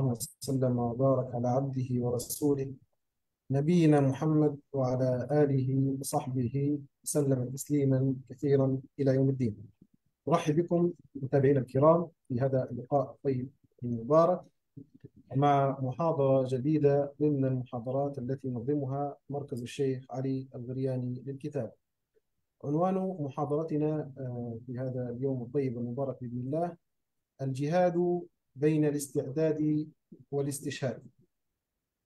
الله وسلم وبارك على عبده ورسوله نبينا محمد وعلى آله وصحبه وسلم تسليما كثيرا إلى يوم الدين أرحب بكم متابعينا الكرام في هذا اللقاء الطيب المبارك مع محاضرة جديدة ضمن المحاضرات التي ينظمها مركز الشيخ علي الغرياني للكتاب عنوان محاضرتنا آه، في هذا اليوم الطيب المبارك بإذن الله الجهاد بين الاستعداد والاستشهاد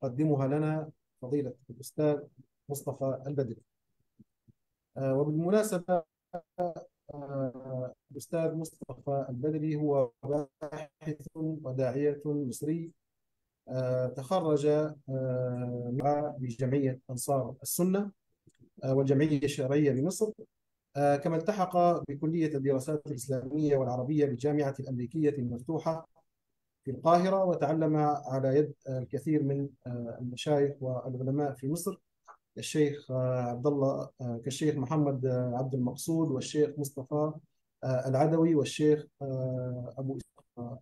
قدمها لنا فضيلة الأستاذ مصطفى البدري آه، وبالمناسبة آه، الأستاذ مصطفى البدري هو باحث وداعية مصري آه، تخرج مع بجمعية أنصار السنة والجمعية الشرعية بمصر كما التحق بكلية الدراسات الإسلامية والعربية بالجامعة الأمريكية المفتوحة في القاهرة وتعلم على يد الكثير من آه، المشايخ والعلماء في مصر الشيخ آه، عبد الله آه، كالشيخ محمد عبد المقصود والشيخ مصطفى العدوي والشيخ أبو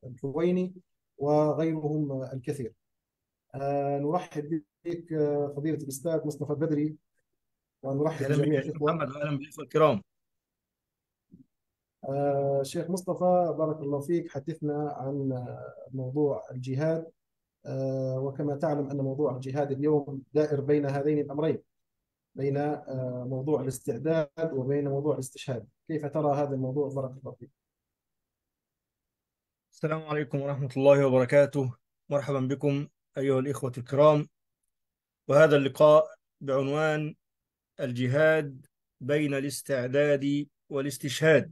الكويني وغيرهم الكثير نرحب بك فضيلة الأستاذ مصطفى بدري ونرحب بجميع الإخوة محمد وأهلا بالإخوة الكرام آه، شيخ مصطفى بارك الله فيك حدثنا عن موضوع الجهاد آه، وكما تعلم أن موضوع الجهاد اليوم دائر بين هذين الأمرين بين آه، موضوع الاستعداد وبين موضوع الاستشهاد كيف ترى هذا الموضوع بارك الله فيك السلام عليكم ورحمة الله وبركاته مرحبا بكم أيها الإخوة الكرام وهذا اللقاء بعنوان الجهاد بين الاستعداد والاستشهاد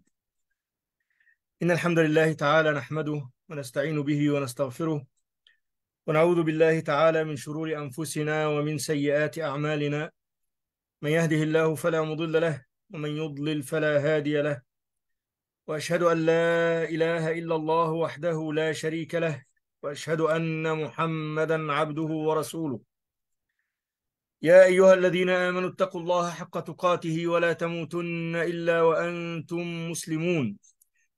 إن الحمد لله تعالى نحمده ونستعين به ونستغفره ونعوذ بالله تعالى من شرور أنفسنا ومن سيئات أعمالنا من يهده الله فلا مضل له ومن يضلل فلا هادي له وأشهد أن لا إله إلا الله وحده لا شريك له وأشهد أن محمدا عبده ورسوله يا أيها الذين آمنوا اتقوا الله حق تقاته ولا تموتن إلا وأنتم مسلمون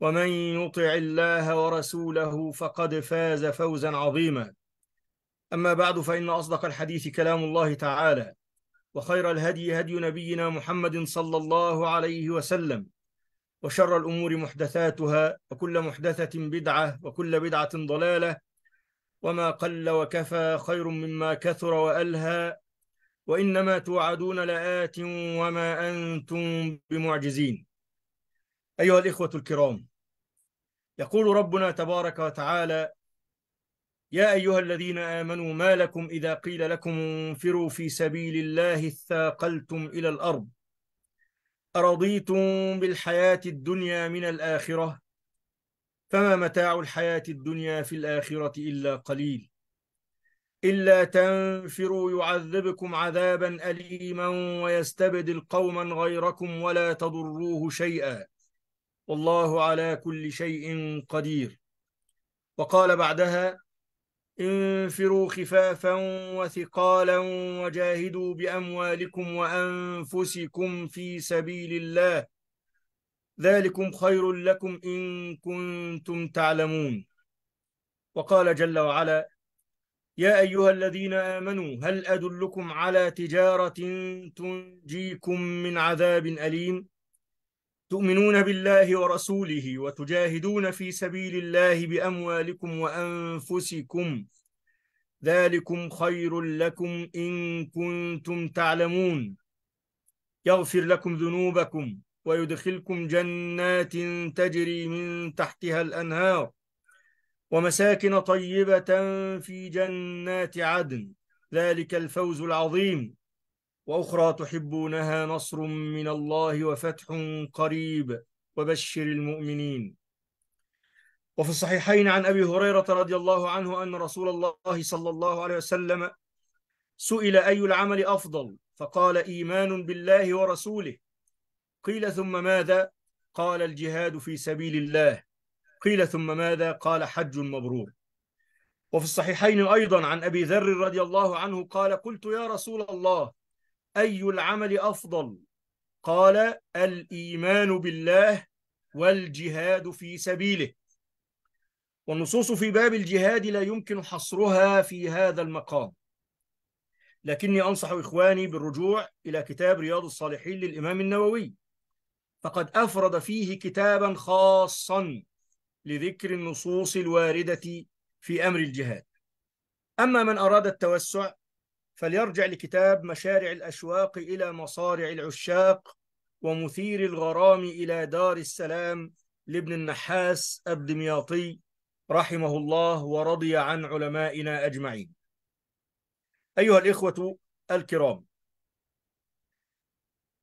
ومن يطع الله ورسوله فقد فاز فوزا عظيما أما بعد فإن أصدق الحديث كلام الله تعالى وخير الهدي هدي نبينا محمد صلى الله عليه وسلم وشر الأمور محدثاتها وكل محدثة بدعة وكل بدعة ضلالة وما قل وكفى خير مما كثر وألهى وإنما توعدون لآت وما أنتم بمعجزين أيها الإخوة الكرام يقول ربنا تبارك وتعالى يا أيها الذين آمنوا ما لكم إذا قيل لكم انفروا في سبيل الله اثاقلتم إلى الأرض أرضيتم بالحياة الدنيا من الآخرة فما متاع الحياة الدنيا في الآخرة إلا قليل إلا تنفروا يعذبكم عذابا أليما ويستبدل قوما غيركم ولا تضروه شيئا والله على كل شيء قدير وقال بعدها انفروا خفافا وثقالا وجاهدوا باموالكم وانفسكم في سبيل الله ذلكم خير لكم ان كنتم تعلمون وقال جل وعلا يا ايها الذين امنوا هل ادلكم على تجاره تنجيكم من عذاب اليم تؤمنون بالله ورسوله وتجاهدون في سبيل الله باموالكم وانفسكم ذلكم خير لكم ان كنتم تعلمون يغفر لكم ذنوبكم ويدخلكم جنات تجري من تحتها الانهار ومساكن طيبه في جنات عدن ذلك الفوز العظيم واخرى تحبونها نصر من الله وفتح قريب وبشر المؤمنين وفي الصحيحين عن ابي هريره رضي الله عنه ان رسول الله صلى الله عليه وسلم سئل اي العمل افضل فقال ايمان بالله ورسوله قيل ثم ماذا قال الجهاد في سبيل الله قيل ثم ماذا قال حج مبرور وفي الصحيحين ايضا عن ابي ذر رضي الله عنه قال قلت يا رسول الله أي العمل أفضل قال الإيمان بالله والجهاد في سبيله والنصوص في باب الجهاد لا يمكن حصرها في هذا المقام لكني أنصح إخواني بالرجوع إلى كتاب رياض الصالحين للإمام النووي فقد أفرد فيه كتابا خاصا لذكر النصوص الواردة في أمر الجهاد أما من أراد التوسع فليرجع لكتاب مشارع الأشواق إلى مصارع العشاق ومثير الغرام إلى دار السلام لابن النحاس الدمياطي رحمه الله ورضي عن علمائنا أجمعين أيها الإخوة الكرام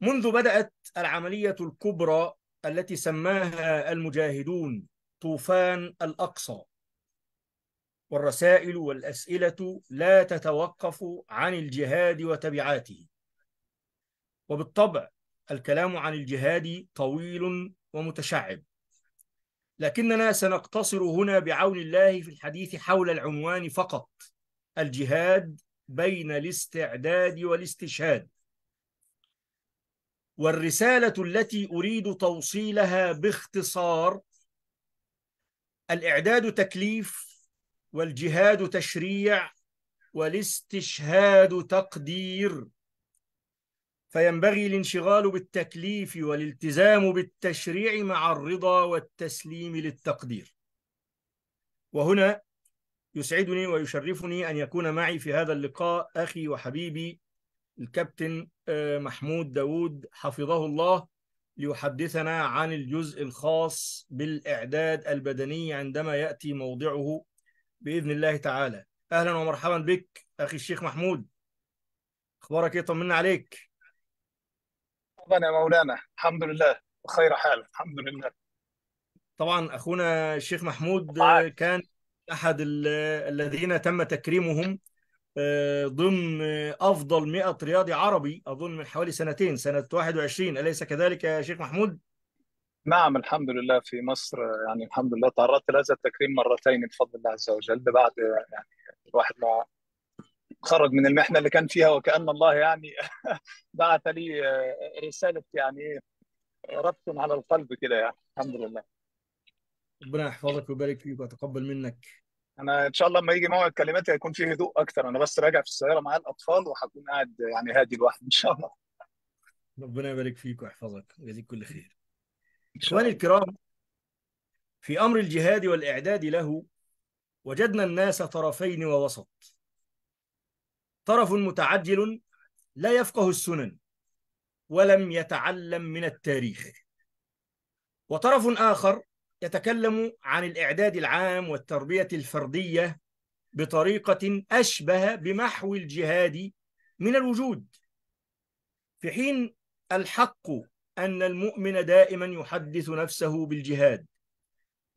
منذ بدأت العملية الكبرى التي سماها المجاهدون طوفان الأقصى والرسائل والأسئلة لا تتوقف عن الجهاد وتبعاته وبالطبع الكلام عن الجهاد طويل ومتشعب لكننا سنقتصر هنا بعون الله في الحديث حول العنوان فقط الجهاد بين الاستعداد والاستشهاد والرسالة التي أريد توصيلها باختصار الإعداد تكليف والجهاد تشريع والاستشهاد تقدير فينبغي الانشغال بالتكليف والالتزام بالتشريع مع الرضا والتسليم للتقدير وهنا يسعدني ويشرفني أن يكون معي في هذا اللقاء أخي وحبيبي الكابتن آه، محمود داود حفظه الله ليحدثنا عن الجزء الخاص بالإعداد البدني عندما يأتي موضعه باذن الله تعالى اهلا ومرحبا بك اخي الشيخ محمود اخبارك ايه طمنا عليك طبعا يا مولانا الحمد لله بخير حال الحمد لله طبعا اخونا الشيخ محمود كان احد الذين تم تكريمهم آه، ضمن افضل 100 رياضي عربي اظن من حوالي سنتين سنه 21 اليس كذلك يا شيخ محمود نعم الحمد لله في مصر يعني الحمد لله تعرضت لهذا التكريم مرتين بفضل الله عز وجل بعد يعني الواحد ما خرج من المحنه اللي كان فيها وكان الله يعني بعث لي رساله يعني ربط على القلب كده يعني الحمد لله ربنا يحفظك ويبارك فيك ويتقبل منك انا ان شاء الله لما يجي موعد كلماتي هيكون فيه هدوء اكتر انا بس راجع في السياره مع الاطفال وهكون قاعد يعني هادي لوحدي ان شاء الله ربنا يبارك فيك ويحفظك ويجزيك كل خير إخواني الكرام في أمر الجهاد والإعداد له وجدنا الناس طرفين ووسط طرف متعجل لا يفقه السنن ولم يتعلم من التاريخ وطرف آخر يتكلم عن الإعداد العام والتربية الفردية بطريقة أشبه بمحو الجهاد من الوجود في حين الحق أن المؤمن دائما يحدث نفسه بالجهاد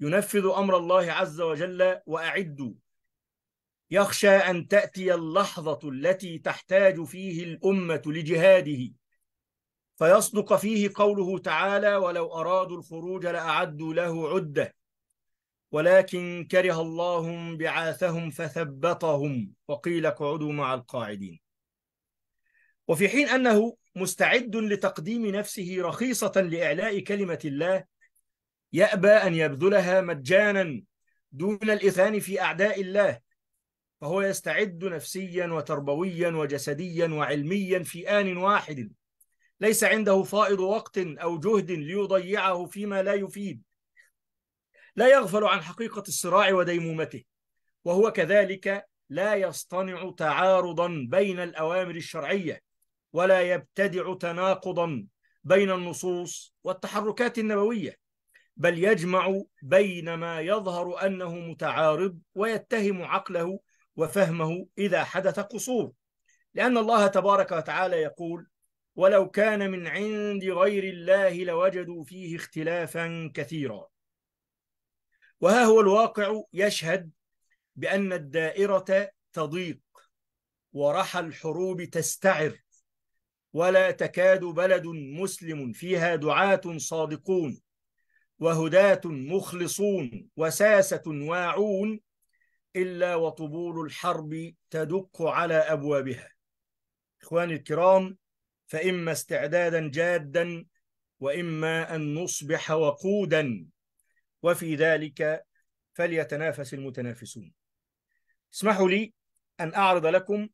ينفذ أمر الله عز وجل وأعدوا يخشى أن تأتي اللحظة التي تحتاج فيه الأمة لجهاده فيصدق فيه قوله تعالى ولو أرادوا الخروج لأعدوا له عدة ولكن كره الله بعاثهم فثبطهم وقيل اقعدوا مع القاعدين وفي حين أنه مستعد لتقديم نفسه رخيصة لإعلاء كلمة الله يأبى أن يبذلها مجانا دون الإثان في أعداء الله فهو يستعد نفسيا وتربويا وجسديا وعلميا في آن واحد ليس عنده فائض وقت أو جهد ليضيعه فيما لا يفيد لا يغفل عن حقيقة الصراع وديمومته وهو كذلك لا يصطنع تعارضا بين الأوامر الشرعية ولا يبتدع تناقضا بين النصوص والتحركات النبويه بل يجمع بين ما يظهر انه متعارض ويتهم عقله وفهمه اذا حدث قصور لان الله تبارك وتعالى يقول ولو كان من عند غير الله لوجدوا فيه اختلافا كثيرا وها هو الواقع يشهد بان الدائره تضيق ورحى الحروب تستعر ولا تكاد بلد مسلم فيها دعاة صادقون وهداة مخلصون وساسة واعون إلا وطبول الحرب تدق على أبوابها إخواني الكرام فإما استعدادا جادا وإما أن نصبح وقودا وفي ذلك فليتنافس المتنافسون اسمحوا لي أن أعرض لكم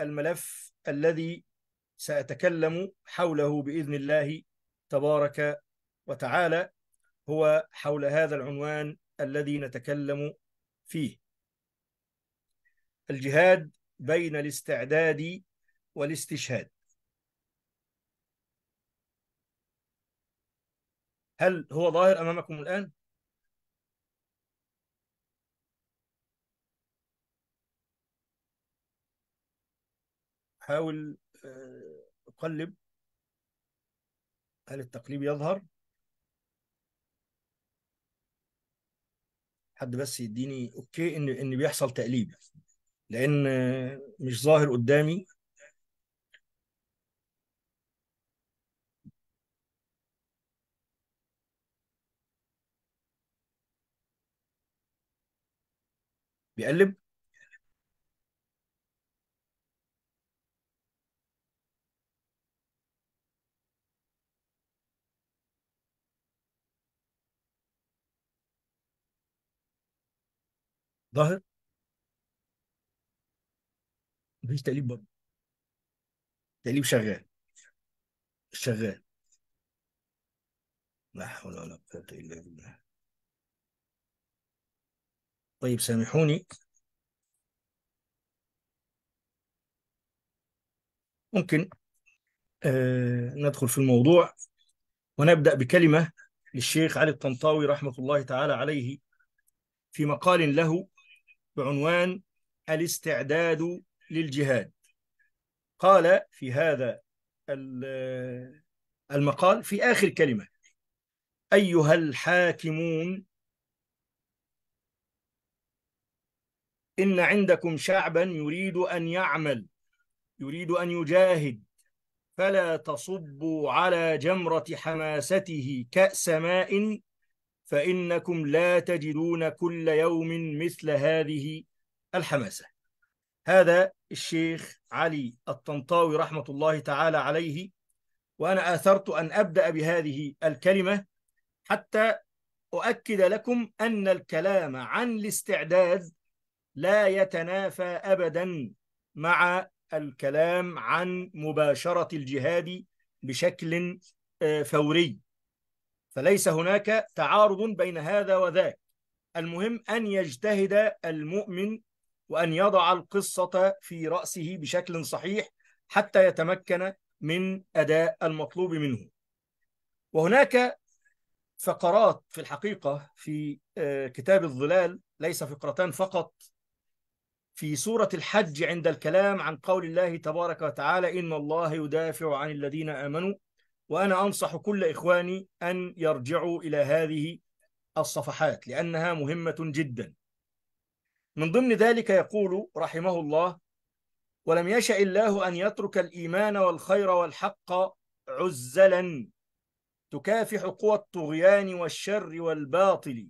الملف الذي سأتكلم حوله بإذن الله تبارك وتعالى هو حول هذا العنوان الذي نتكلم فيه الجهاد بين الاستعداد والاستشهاد هل هو ظاهر امامكم الان حاول آه، أقلب هل التقليب يظهر حد بس يديني اوكي ان ان بيحصل تقليب لان مش ظاهر قدامي بيقلب ظاهر مفيش تقليب برضه تقليب شغال شغال لا حول ولا قوة إلا بالله طيب سامحوني ممكن آه ندخل في الموضوع ونبدأ بكلمة للشيخ علي الطنطاوي رحمة الله تعالى عليه في مقال له بعنوان الاستعداد للجهاد قال في هذا المقال في آخر كلمة أيها الحاكمون إن عندكم شعبا يريد أن يعمل يريد أن يجاهد فلا تصبوا على جمرة حماسته كأس ماء فإنكم لا تجدون كل يوم مثل هذه الحماسة هذا الشيخ علي الطنطاوي رحمة الله تعالى عليه وأنا آثرت أن أبدأ بهذه الكلمة حتى أؤكد لكم أن الكلام عن الاستعداد لا يتنافى أبدا مع الكلام عن مباشرة الجهاد بشكل آه، فوري فليس هناك تعارض بين هذا وذاك المهم أن يجتهد المؤمن وأن يضع القصة في رأسه بشكل صحيح حتى يتمكن من أداء المطلوب منه وهناك فقرات في الحقيقة في آه، كتاب الظلال ليس فقرتان فقط في سورة الحج عند الكلام عن قول الله تبارك وتعالى إن الله يدافع عن الذين آمنوا وأنا أنصح كل إخواني أن يرجعوا إلى هذه الصفحات لأنها مهمة جدا من ضمن ذلك يقول رحمه الله ولم يشأ الله أن يترك الإيمان والخير والحق عزلا تكافح قوى الطغيان والشر والباطل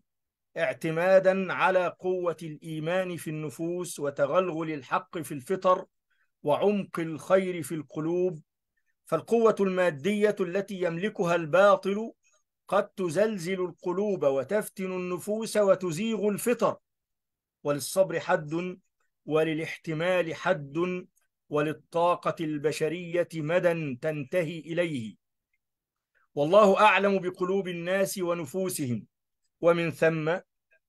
اعتمادا على قوة الإيمان في النفوس وتغلغل الحق في الفطر وعمق الخير في القلوب فالقوة المادية التي يملكها الباطل قد تزلزل القلوب وتفتن النفوس وتزيغ الفطر وللصبر حد وللاحتمال حد وللطاقة البشرية مدى تنتهي إليه والله أعلم بقلوب الناس ونفوسهم ومن ثم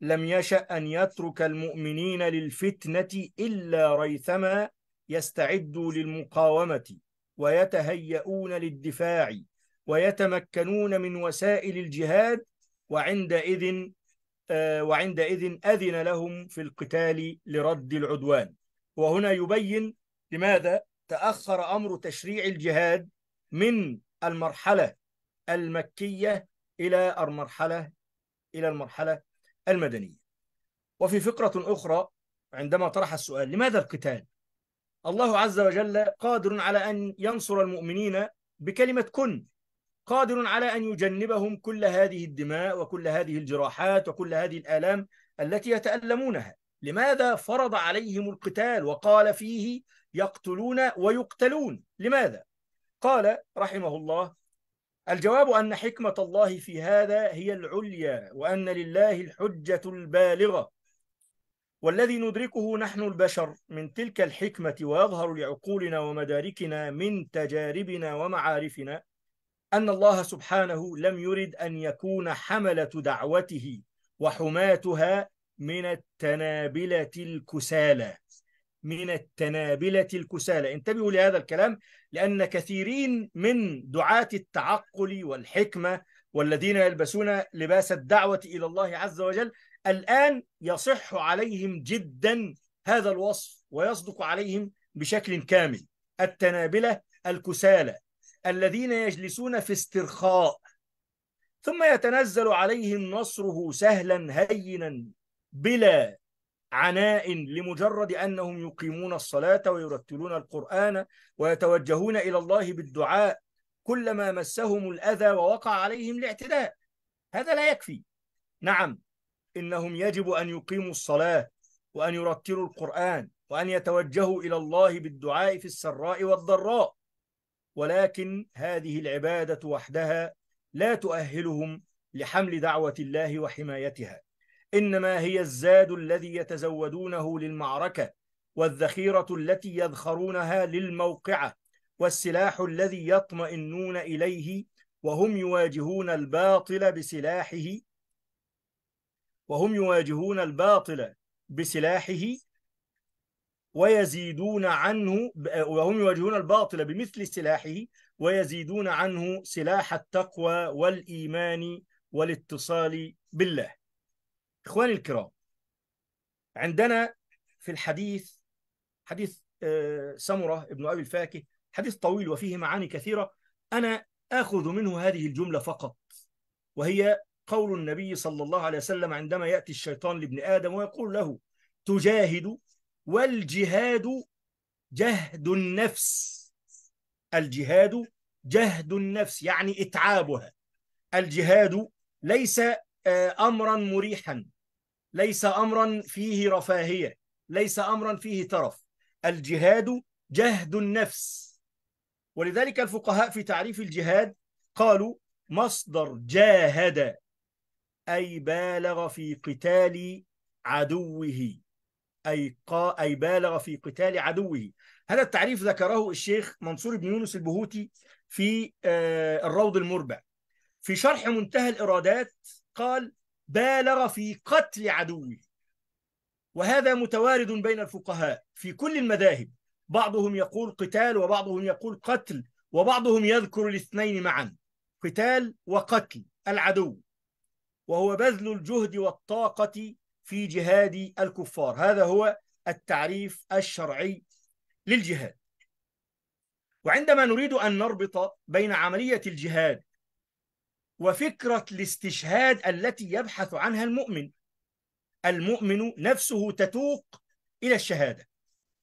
لم يشأ أن يترك المؤمنين للفتنة إلا ريثما يستعدوا للمقاومة ويتهيئون للدفاع ويتمكنون من وسائل الجهاد وعندئذ آه، وعندئذ أذن لهم في القتال لرد العدوان وهنا يبين لماذا تأخر أمر تشريع الجهاد من المرحلة المكية إلى المرحلة إلى المرحلة المدنية وفي فقرة أخرى عندما طرح السؤال لماذا القتال الله عز وجل قادر على أن ينصر المؤمنين بكلمة كن قادر على أن يجنبهم كل هذه الدماء وكل هذه الجراحات وكل هذه الآلام التي يتألمونها لماذا فرض عليهم القتال وقال فيه يقتلون ويقتلون لماذا؟ قال رحمه الله الجواب أن حكمة الله في هذا هي العليا وأن لله الحجة البالغة والذي ندركه نحن البشر من تلك الحكمة ويظهر لعقولنا ومداركنا من تجاربنا ومعارفنا أن الله سبحانه لم يرد أن يكون حملة دعوته وحماتها من التنابلة الكسالى من التنابلة الكسالى انتبهوا لهذا الكلام لأن كثيرين من دعاة التعقل والحكمة والذين يلبسون لباس الدعوة إلى الله عز وجل الآن يصح عليهم جدا هذا الوصف ويصدق عليهم بشكل كامل التنابلة الكسالى الذين يجلسون في استرخاء ثم يتنزل عليهم نصره سهلا هينا بلا عناء لمجرد انهم يقيمون الصلاه ويرتلون القران ويتوجهون الى الله بالدعاء كلما مسهم الاذى ووقع عليهم الاعتداء هذا لا يكفي نعم إنهم يجب أن يقيموا الصلاة وأن يرتلوا القرآن وأن يتوجهوا إلى الله بالدعاء في السراء والضراء ولكن هذه العبادة وحدها لا تؤهلهم لحمل دعوة الله وحمايتها إنما هي الزاد الذي يتزودونه للمعركة والذخيرة التي يذخرونها للموقعة والسلاح الذي يطمئنون إليه وهم يواجهون الباطل بسلاحه وهم يواجهون الباطل بسلاحه ويزيدون عنه وهم يواجهون الباطل بمثل سلاحه ويزيدون عنه سلاح التقوى والإيمان والاتصال بالله إخواني الكرام عندنا في الحديث حديث آه، سمرة ابن أبي الفاكه حديث طويل وفيه معاني كثيرة أنا آخذ منه هذه الجملة فقط وهي قول النبي صلى الله عليه وسلم عندما يأتي الشيطان لابن آدم ويقول له تجاهد والجهاد جهد النفس الجهاد جهد النفس يعني إتعابها الجهاد ليس آه، أمرا مريحا ليس أمرا فيه رفاهية ليس أمرا فيه ترف الجهاد جهد النفس ولذلك الفقهاء في تعريف الجهاد قالوا مصدر جاهد أي بالغ في قتال عدوه أي, قا أي بالغ في قتال عدوه هذا التعريف ذكره الشيخ منصور بن يونس البهوتي في آه، الروض المربع في شرح منتهى الإرادات قال بالغ في قتل عدوه وهذا متوارد بين الفقهاء في كل المذاهب بعضهم يقول قتال وبعضهم يقول قتل وبعضهم يذكر الاثنين معا قتال وقتل العدو وهو بذل الجهد والطاقة في جهاد الكفار هذا هو التعريف الشرعي للجهاد وعندما نريد أن نربط بين عملية الجهاد وفكرة الاستشهاد التي يبحث عنها المؤمن المؤمن نفسه تتوق إلى الشهادة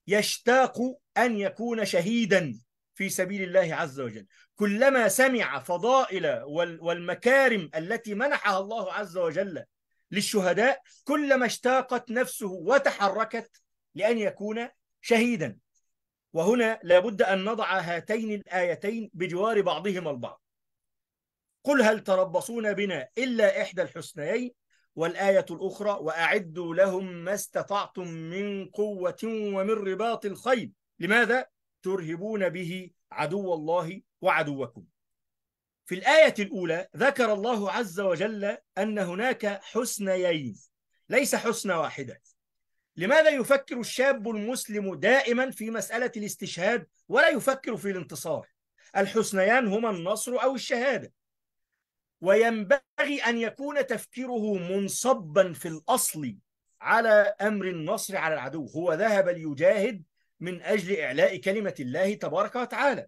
يشتاق أن يكون شهيدا في سبيل الله عز وجل كلما سمع فضائل والمكارم التي منحها الله عز وجل للشهداء كلما اشتاقت نفسه وتحركت لأن يكون شهيدا وهنا لابد أن نضع هاتين الآيتين بجوار بعضهما البعض قل هل تربصون بنا إلا إحدى الحسنيين والآية الأخرى وأعدوا لهم ما استطعتم من قوة ومن رباط الخيل لماذا ترهبون به عدو الله وعدوكم في الآية الأولى ذكر الله عز وجل أن هناك حسنيين ليس حسن واحدة لماذا يفكر الشاب المسلم دائما في مسألة الاستشهاد ولا يفكر في الانتصار الحسنيان هما النصر أو الشهادة وينبغي أن يكون تفكيره منصبا في الأصل على أمر النصر على العدو هو ذهب ليجاهد من أجل إعلاء كلمة الله تبارك وتعالى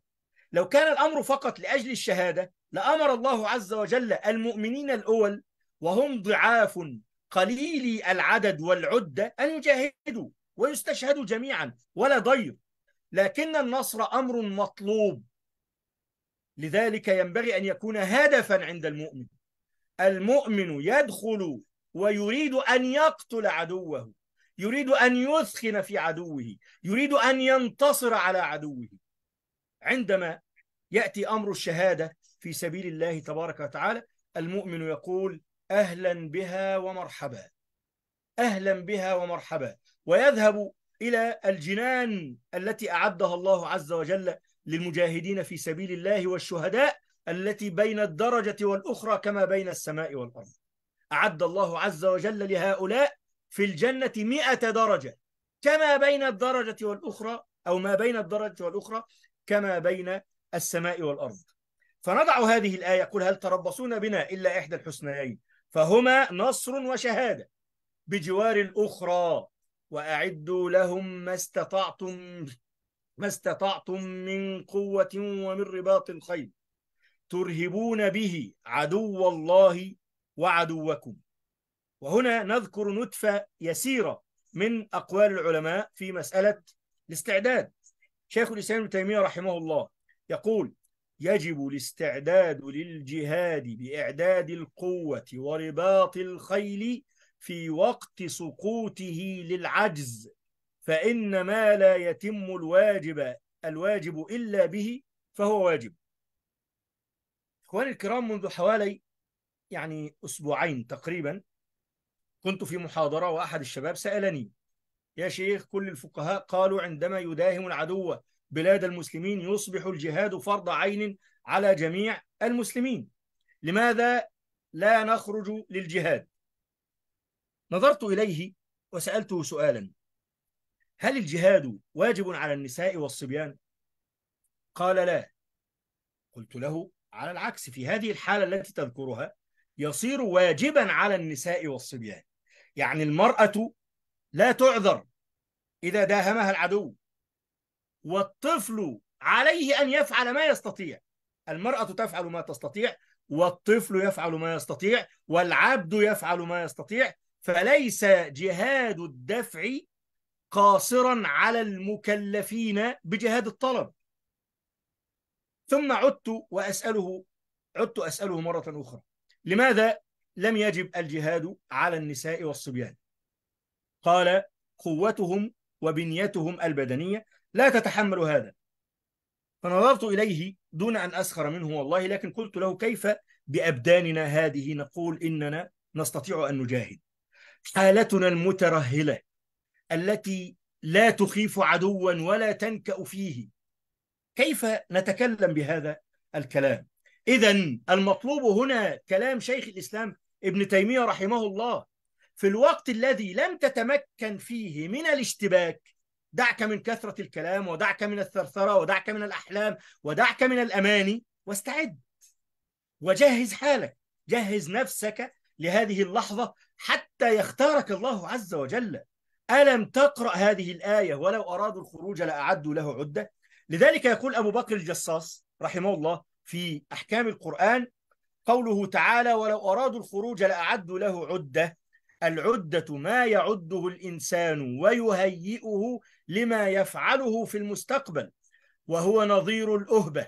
لو كان الأمر فقط لأجل الشهادة لأمر الله عز وجل المؤمنين الأول وهم ضعاف قليلي العدد والعدة أن يجاهدوا ويستشهدوا جميعا ولا ضير لكن النصر أمر مطلوب لذلك ينبغي أن يكون هدفا عند المؤمن المؤمن يدخل ويريد أن يقتل عدوه يريد أن يثخن في عدوه يريد أن ينتصر على عدوه عندما يأتي أمر الشهادة في سبيل الله تبارك وتعالى المؤمن يقول أهلا بها ومرحبا أهلا بها ومرحبا ويذهب إلى الجنان التي أعدها الله عز وجل للمجاهدين في سبيل الله والشهداء التي بين الدرجة والأخرى كما بين السماء والأرض أعد الله عز وجل لهؤلاء في الجنة مئة درجة كما بين الدرجة والأخرى أو ما بين الدرجة والأخرى كما بين السماء والأرض فنضع هذه الآية يقول هل تربصون بنا إلا إحدى الحسنيين فهما نصر وشهادة بجوار الأخرى وأعدوا لهم ما استطعتم ما استطعتم من قوة ومن رباط الخيل ترهبون به عدو الله وعدوكم وهنا نذكر نتفة يسيرة من أقوال العلماء في مسألة الاستعداد شيخ الإسلام ابن تيمية رحمه الله يقول يجب الاستعداد للجهاد بإعداد القوة ورباط الخيل في وقت سقوطه للعجز فإن ما لا يتم الواجب الواجب إلا به فهو واجب إخواني الكرام منذ حوالي يعني أسبوعين تقريبا كنت في محاضرة وأحد الشباب سألني يا شيخ كل الفقهاء قالوا عندما يداهم العدو بلاد المسلمين يصبح الجهاد فرض عين على جميع المسلمين لماذا لا نخرج للجهاد نظرت إليه وسألته سؤالا هل الجهاد واجب على النساء والصبيان؟ قال لا قلت له على العكس في هذه الحالة التي تذكرها يصير واجبا على النساء والصبيان يعني المرأة لا تعذر إذا داهمها العدو والطفل عليه أن يفعل ما يستطيع المرأة تفعل ما تستطيع والطفل يفعل ما يستطيع والعبد يفعل ما يستطيع فليس جهاد الدفع قاصرا على المكلفين بجهاد الطلب ثم عدت وأسأله عدت أسأله مرة أخرى لماذا لم يجب الجهاد على النساء والصبيان قال قوتهم وبنيتهم البدنية لا تتحمل هذا فنظرت إليه دون أن أسخر منه والله لكن قلت له كيف بأبداننا هذه نقول إننا نستطيع أن نجاهد حالتنا المترهلة التي لا تخيف عدوا ولا تنكأ فيه كيف نتكلم بهذا الكلام إذا المطلوب هنا كلام شيخ الإسلام ابن تيمية رحمه الله في الوقت الذي لم تتمكن فيه من الاشتباك دعك من كثرة الكلام ودعك من الثرثرة ودعك من الأحلام ودعك من الأماني واستعد وجهز حالك جهز نفسك لهذه اللحظة حتى يختارك الله عز وجل ألم تقرأ هذه الآية ولو أرادوا الخروج لأعدوا له عدة لذلك يقول أبو بكر الجصاص رحمه الله في أحكام القرآن قوله تعالى ولو أرادوا الخروج لأعدوا له عدة العدة ما يعده الإنسان ويهيئه لما يفعله في المستقبل وهو نظير الأهبة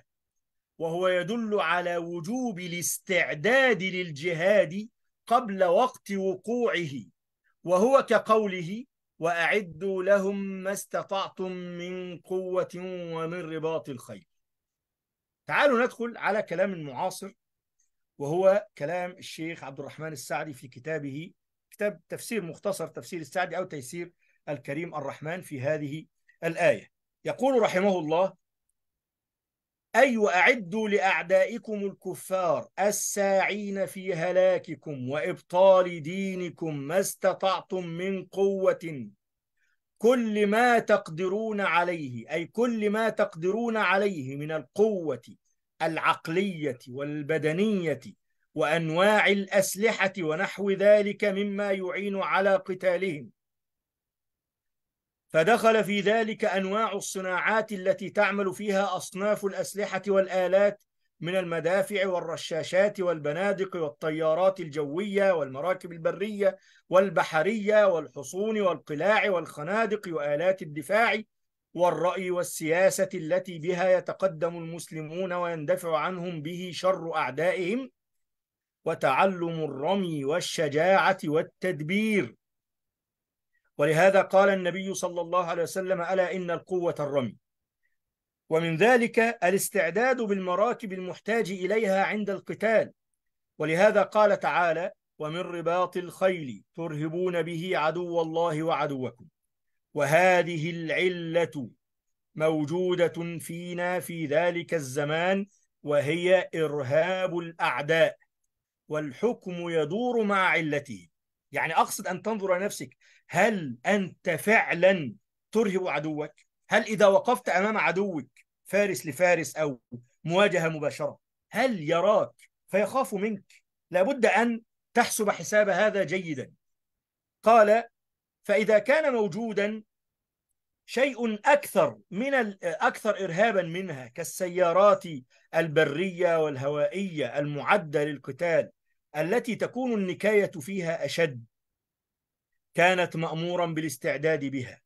وهو يدل على وجوب الاستعداد للجهاد قبل وقت وقوعه وهو كقوله وأعدوا لهم ما استطعتم من قوة ومن رباط الخيل تعالوا ندخل على كلام المعاصر وهو كلام الشيخ عبد الرحمن السعدي في كتابه كتاب تفسير مختصر تفسير السعدي أو تيسير الكريم الرحمن في هذه الآية يقول رحمه الله أي وأعدوا لأعدائكم الكفار الساعين في هلاككم وإبطال دينكم ما استطعتم من قوة كل ما تقدرون عليه أي كل ما تقدرون عليه من القوة العقليه والبدنيه وانواع الاسلحه ونحو ذلك مما يعين على قتالهم فدخل في ذلك انواع الصناعات التي تعمل فيها اصناف الاسلحه والالات من المدافع والرشاشات والبنادق والطيارات الجويه والمراكب البريه والبحريه والحصون والقلاع والخنادق والات الدفاع والرأي والسياسة التي بها يتقدم المسلمون ويندفع عنهم به شر أعدائهم وتعلم الرمي والشجاعة والتدبير ولهذا قال النبي صلى الله عليه وسلم ألا إن القوة الرمي ومن ذلك الاستعداد بالمراكب المحتاج إليها عند القتال ولهذا قال تعالى ومن رباط الخيل ترهبون به عدو الله وعدوكم وهذه العلة موجودة فينا في ذلك الزمان وهي إرهاب الأعداء والحكم يدور مع علته يعني أقصد أن تنظر نفسك هل أنت فعلا ترهب عدوك؟ هل إذا وقفت أمام عدوك فارس لفارس أو مواجهة مباشرة هل يراك فيخاف منك؟ لابد أن تحسب حساب هذا جيدا قال فإذا كان موجودا شيء أكثر من أكثر إرهابا منها كالسيارات البرية والهوائية المعدة للقتال التي تكون النكاية فيها أشد كانت مأمورا بالاستعداد بها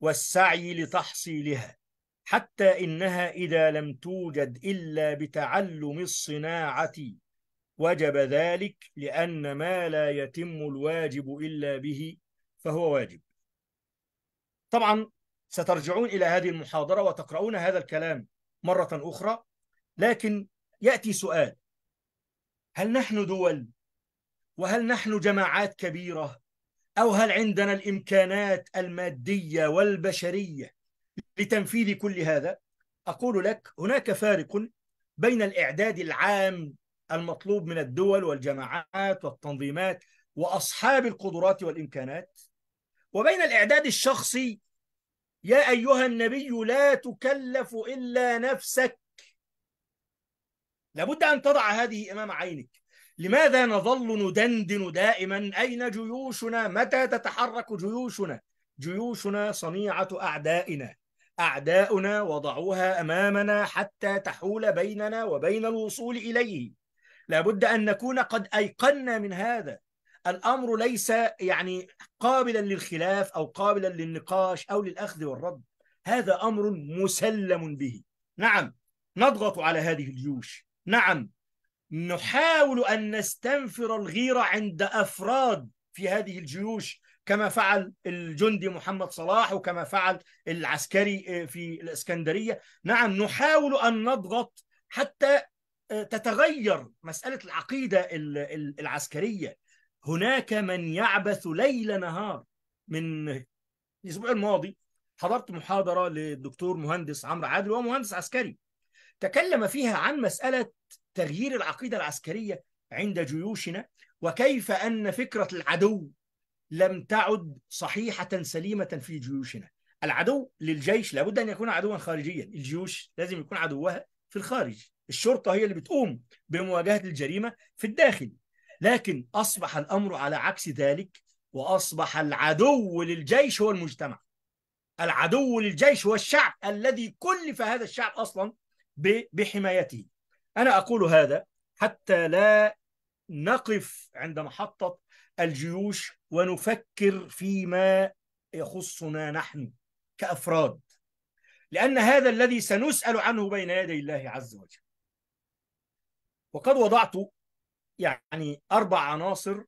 والسعي لتحصيلها حتى إنها إذا لم توجد إلا بتعلم الصناعة وجب ذلك لأن ما لا يتم الواجب إلا به فهو واجب طبعا سترجعون إلى هذه المحاضرة وتقرؤون هذا الكلام مرة أخرى لكن يأتي سؤال هل نحن دول وهل نحن جماعات كبيرة أو هل عندنا الإمكانات المادية والبشرية لتنفيذ كل هذا أقول لك هناك فارق بين الإعداد العام المطلوب من الدول والجماعات والتنظيمات وأصحاب القدرات والإمكانات وبين الإعداد الشخصي يا أيها النبي لا تكلف إلا نفسك لابد أن تضع هذه أمام عينك لماذا نظل ندندن دائما أين جيوشنا متى تتحرك جيوشنا جيوشنا صنيعة أعدائنا أعداؤنا وضعوها أمامنا حتى تحول بيننا وبين الوصول إليه لابد أن نكون قد أيقنا من هذا الأمر ليس يعني قابلا للخلاف أو قابلا للنقاش أو للأخذ والرد هذا أمر مسلم به نعم نضغط على هذه الجيوش نعم نحاول أن نستنفر الغيرة عند أفراد في هذه الجيوش كما فعل الجندي محمد صلاح وكما فعل العسكري آه، في الإسكندرية نعم نحاول أن نضغط حتى آه، تتغير مسألة العقيدة العسكرية هناك من يعبث ليل نهار من الاسبوع الماضي حضرت محاضره للدكتور مهندس عمرو عادل وهو مهندس عسكري تكلم فيها عن مساله تغيير العقيده العسكريه عند جيوشنا وكيف ان فكره العدو لم تعد صحيحه سليمه في جيوشنا العدو للجيش لابد ان يكون عدوا خارجيا الجيوش لازم يكون عدوها في الخارج الشرطه هي اللي بتقوم بمواجهه الجريمه في الداخل لكن أصبح الأمر على عكس ذلك وأصبح العدو للجيش هو المجتمع العدو للجيش هو الشعب الذي كلف هذا الشعب أصلا بحمايته أنا أقول هذا حتى لا نقف عند محطة الجيوش ونفكر فيما يخصنا نحن كأفراد لأن هذا الذي سنسأل عنه بين يدي الله عز وجل وقد وضعت يعني أربع عناصر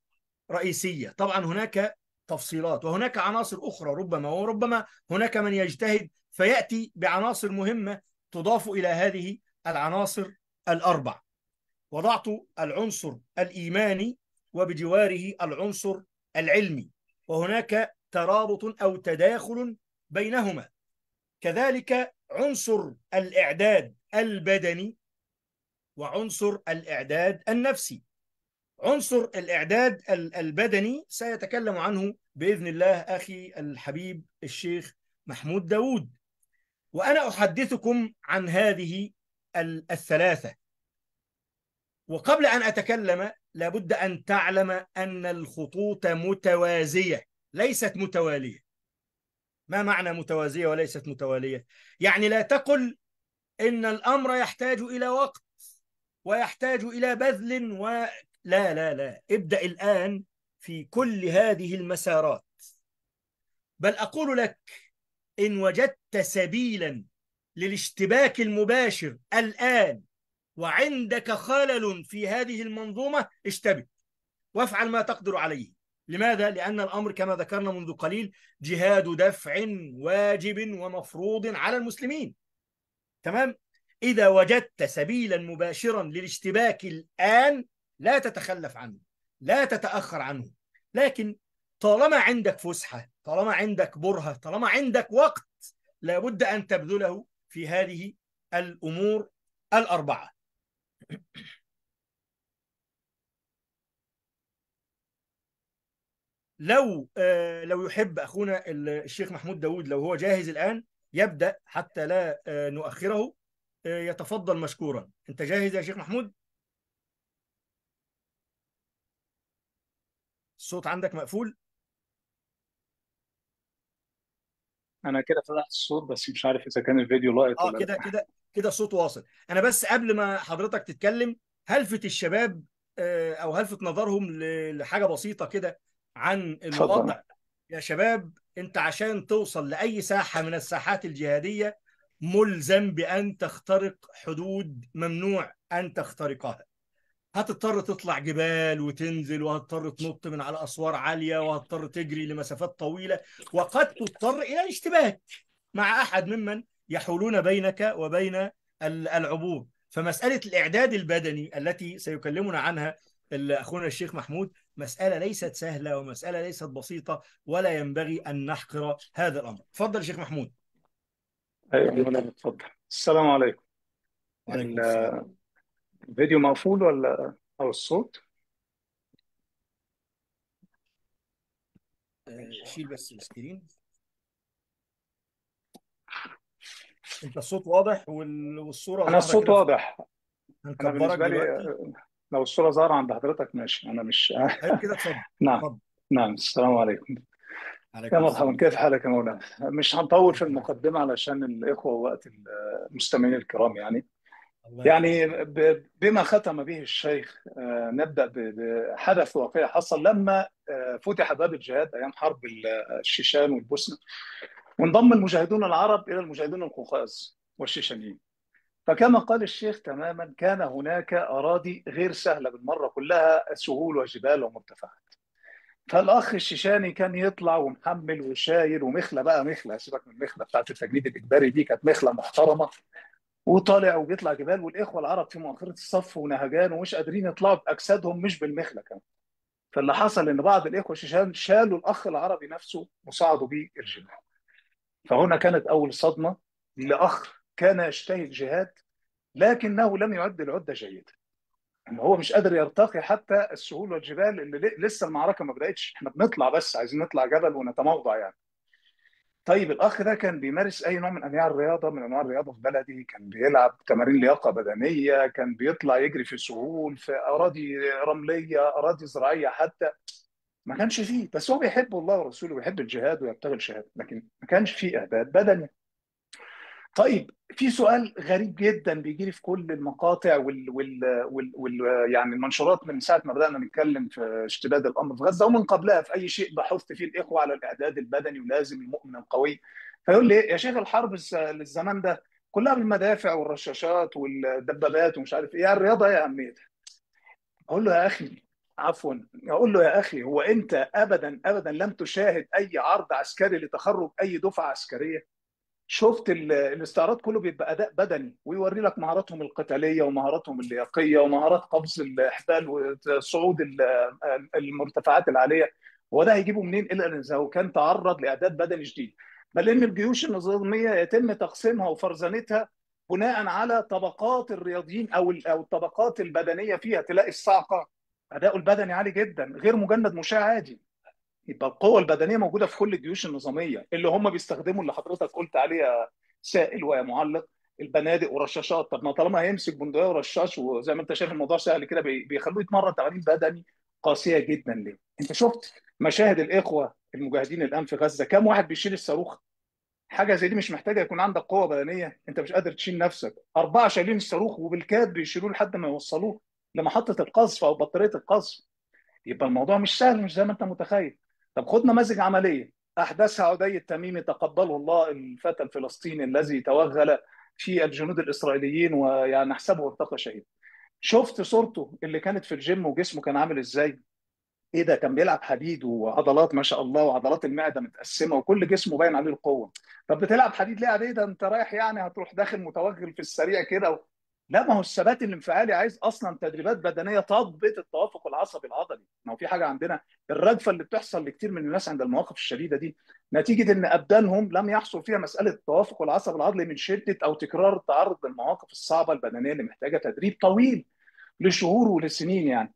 رئيسية طبعا هناك تفصيلات وهناك عناصر أخرى ربما وربما هناك من يجتهد فيأتي بعناصر مهمة تضاف إلى هذه العناصر الأربع وضعت العنصر الإيماني وبجواره العنصر العلمي وهناك ترابط أو تداخل بينهما كذلك عنصر الإعداد البدني وعنصر الإعداد النفسي عنصر الإعداد البدني سيتكلم عنه بإذن الله أخي الحبيب الشيخ محمود داوود وأنا أحدثكم عن هذه الثلاثة وقبل أن أتكلم لابد أن تعلم أن الخطوط متوازية ليست متوالية ما معنى متوازية وليست متوالية؟ يعني لا تقل إن الأمر يحتاج إلى وقت ويحتاج إلى بذل لا لا لا ابدأ الآن في كل هذه المسارات بل أقول لك إن وجدت سبيلا للاشتباك المباشر الآن وعندك خلل في هذه المنظومة اشتبك وافعل ما تقدر عليه لماذا؟ لأن الأمر كما ذكرنا منذ قليل جهاد دفع واجب ومفروض على المسلمين تمام؟ إذا وجدت سبيلا مباشرا للاشتباك الآن لا تتخلف عنه لا تتأخر عنه لكن طالما عندك فسحة طالما عندك برهة طالما عندك وقت لابد أن تبذله في هذه الأمور الأربعة لو آه، لو يحب أخونا الشيخ محمود داوود لو هو جاهز الآن يبدأ حتى لا آه، نؤخره آه، يتفضل مشكورا أنت جاهز يا شيخ محمود؟ الصوت عندك مقفول انا كده فتحت الصوت بس مش عارف اذا كان الفيديو لايت آه، ولا اه كده كده كده الصوت واصل انا بس قبل ما حضرتك تتكلم هلفت الشباب آه، او هلفت نظرهم لحاجه بسيطه كده عن الوضع يا شباب انت عشان توصل لاي ساحه من الساحات الجهاديه ملزم بان تخترق حدود ممنوع ان تخترقها هتضطر تطلع جبال وتنزل وهتضطر تنط من على اسوار عاليه وهتضطر تجري لمسافات طويله وقد تضطر الى الاشتباك مع احد ممن يحولون بينك وبين العبور فمساله الاعداد البدني التي سيكلمنا عنها اخونا الشيخ محمود مساله ليست سهله ومساله ليست بسيطه ولا ينبغي ان نحقر هذا الامر تفضل شيخ محمود ايوه تفضل السلام عليكم وعليكم السلام. الفيديو مقفول ولا أو الصوت؟ آه، شيل بس السكرين انت الصوت واضح والصوره أنا ظاهره الصوت كده واضح أنا هنكبرك بالنسبة لي دلوقتي لو الصورة ظاهرة عند حضرتك ماشي أنا مش طيب كده اتفضل نعم اتفضل نعم السلام عليكم يا عليكم مرحبا السلام كيف حالك يا مولانا؟ مش هنطول في المقدمة علشان الإخوة ووقت المستمعين الكرام يعني يعني بما ختم به الشيخ آه، نبدا بحدث واقعي حصل لما آه، فتح باب الجهاد ايام حرب الشيشان والبوسنه وانضم المجاهدون العرب الى المجاهدون القوقاز والشيشانيين فكما قال الشيخ تماما كان هناك اراضي غير سهله بالمره كلها سهول وجبال ومرتفعات فالاخ الشيشاني كان يطلع ومحمل وشايل ومخله بقى مخله سيبك من المخله بتاعت التجنيد الاجباري دي كانت مخله محترمه وطالع وبيطلع جبال والاخوه العرب في مؤخره الصف ونهجان ومش قادرين يطلعوا باجسادهم مش بالمخله كمان فاللي حصل ان بعض الاخوه الشيشان شالوا الاخ العربي نفسه وصعدوا بيه الجبال فهنا كانت اول صدمه لاخ كان يشتهي الجهاد لكنه لم يعد العده جيدا ان هو مش قادر يرتقي حتى السهول والجبال اللي لسه المعركه ما بداتش احنا بنطلع بس عايزين نطلع جبل ونتموضع يعني طيب الاخ ده كان بيمارس اي نوع من انواع الرياضه من انواع الرياضه في بلدي كان بيلعب تمارين لياقه بدنيه كان بيطلع يجري في سهول في اراضي رمليه اراضي زراعيه حتى ما كانش فيه بس هو بيحب الله ورسوله ويحب الجهاد ويبتغي الشهاده لكن ما كانش فيه اهداف بدني طيب في سؤال غريب جدا بيجي لي في كل المقاطع وال, وال, وال, وال يعني المنشورات من ساعه ما بدانا نتكلم في اشتداد الامر في غزه ومن قبلها في اي شيء بحث فيه الاخوه على الاعداد البدني ولازم المؤمن القوي فيقول لي يا شيخ الحرب للزمان ده كلها بالمدافع والرشاشات والدبابات ومش عارف ايه الرياضه ايه اهميتها؟ اقول له يا اخي عفوا اقول له يا اخي هو انت ابدا ابدا لم تشاهد اي عرض عسكري لتخرج اي دفعه عسكريه شفت الاستعراض كله بيبقى اداء بدني ويوري لك مهاراتهم القتاليه ومهاراتهم اللياقيه ومهارات قفز الحبال وصعود المرتفعات العاليه هو ده هيجيبه منين الا اذا كان تعرض لاعداد بدني شديد بل ان الجيوش النظاميه يتم تقسيمها وفرزنتها بناء على طبقات الرياضيين او او الطبقات البدنيه فيها تلاقي الصعقه اداؤه البدني عالي جدا غير مجند مشاة عادي يبقى القوة البدنية موجودة في كل الجيوش النظامية اللي هم بيستخدموا اللي حضرتك قلت عليه يا سائل ويا معلق البنادق ورشاشات طب ما طالما هيمسك بندقية ورشاش وزي ما انت شايف الموضوع سهل كده بيخلوه يتمرن تمارين بدني قاسية جدا ليه؟ انت شفت مشاهد الإخوة المجاهدين الآن في غزة كم واحد بيشيل الصاروخ؟ حاجة زي دي مش محتاجة يكون عندك قوة بدنية انت مش قادر تشيل نفسك أربعة شايلين الصاروخ وبالكاد بيشيلوه لحد ما يوصلوه لمحطة القذف أو بطارية القذف يبقى الموضوع مش سهل مش زي ما انت متخيل طب خد نماذج عمليه احدثها عدي التميمي تقبله الله الفتى الفلسطيني الذي توغل في الجنود الاسرائيليين ويعني حسابه ارتقى شهيد شفت صورته اللي كانت في الجيم وجسمه كان عامل ازاي ايه ده كان بيلعب حديد وعضلات ما شاء الله وعضلات المعده متقسمه وكل جسمه باين عليه القوه طب بتلعب حديد ليه عادي ده انت رايح يعني هتروح داخل متوغل في السريع كده لا ما هو الثبات الانفعالي عايز اصلا تدريبات بدنيه تضبط التوافق العصبي العضلي ما هو في حاجه عندنا الرجفه اللي بتحصل لكتير من الناس عند المواقف الشديده دي نتيجه ان ابدانهم لم يحصل فيها مساله التوافق العصبي العضلي من شده او تكرار التعرض للمواقف الصعبه البدنيه اللي محتاجه تدريب طويل لشهور ولسنين يعني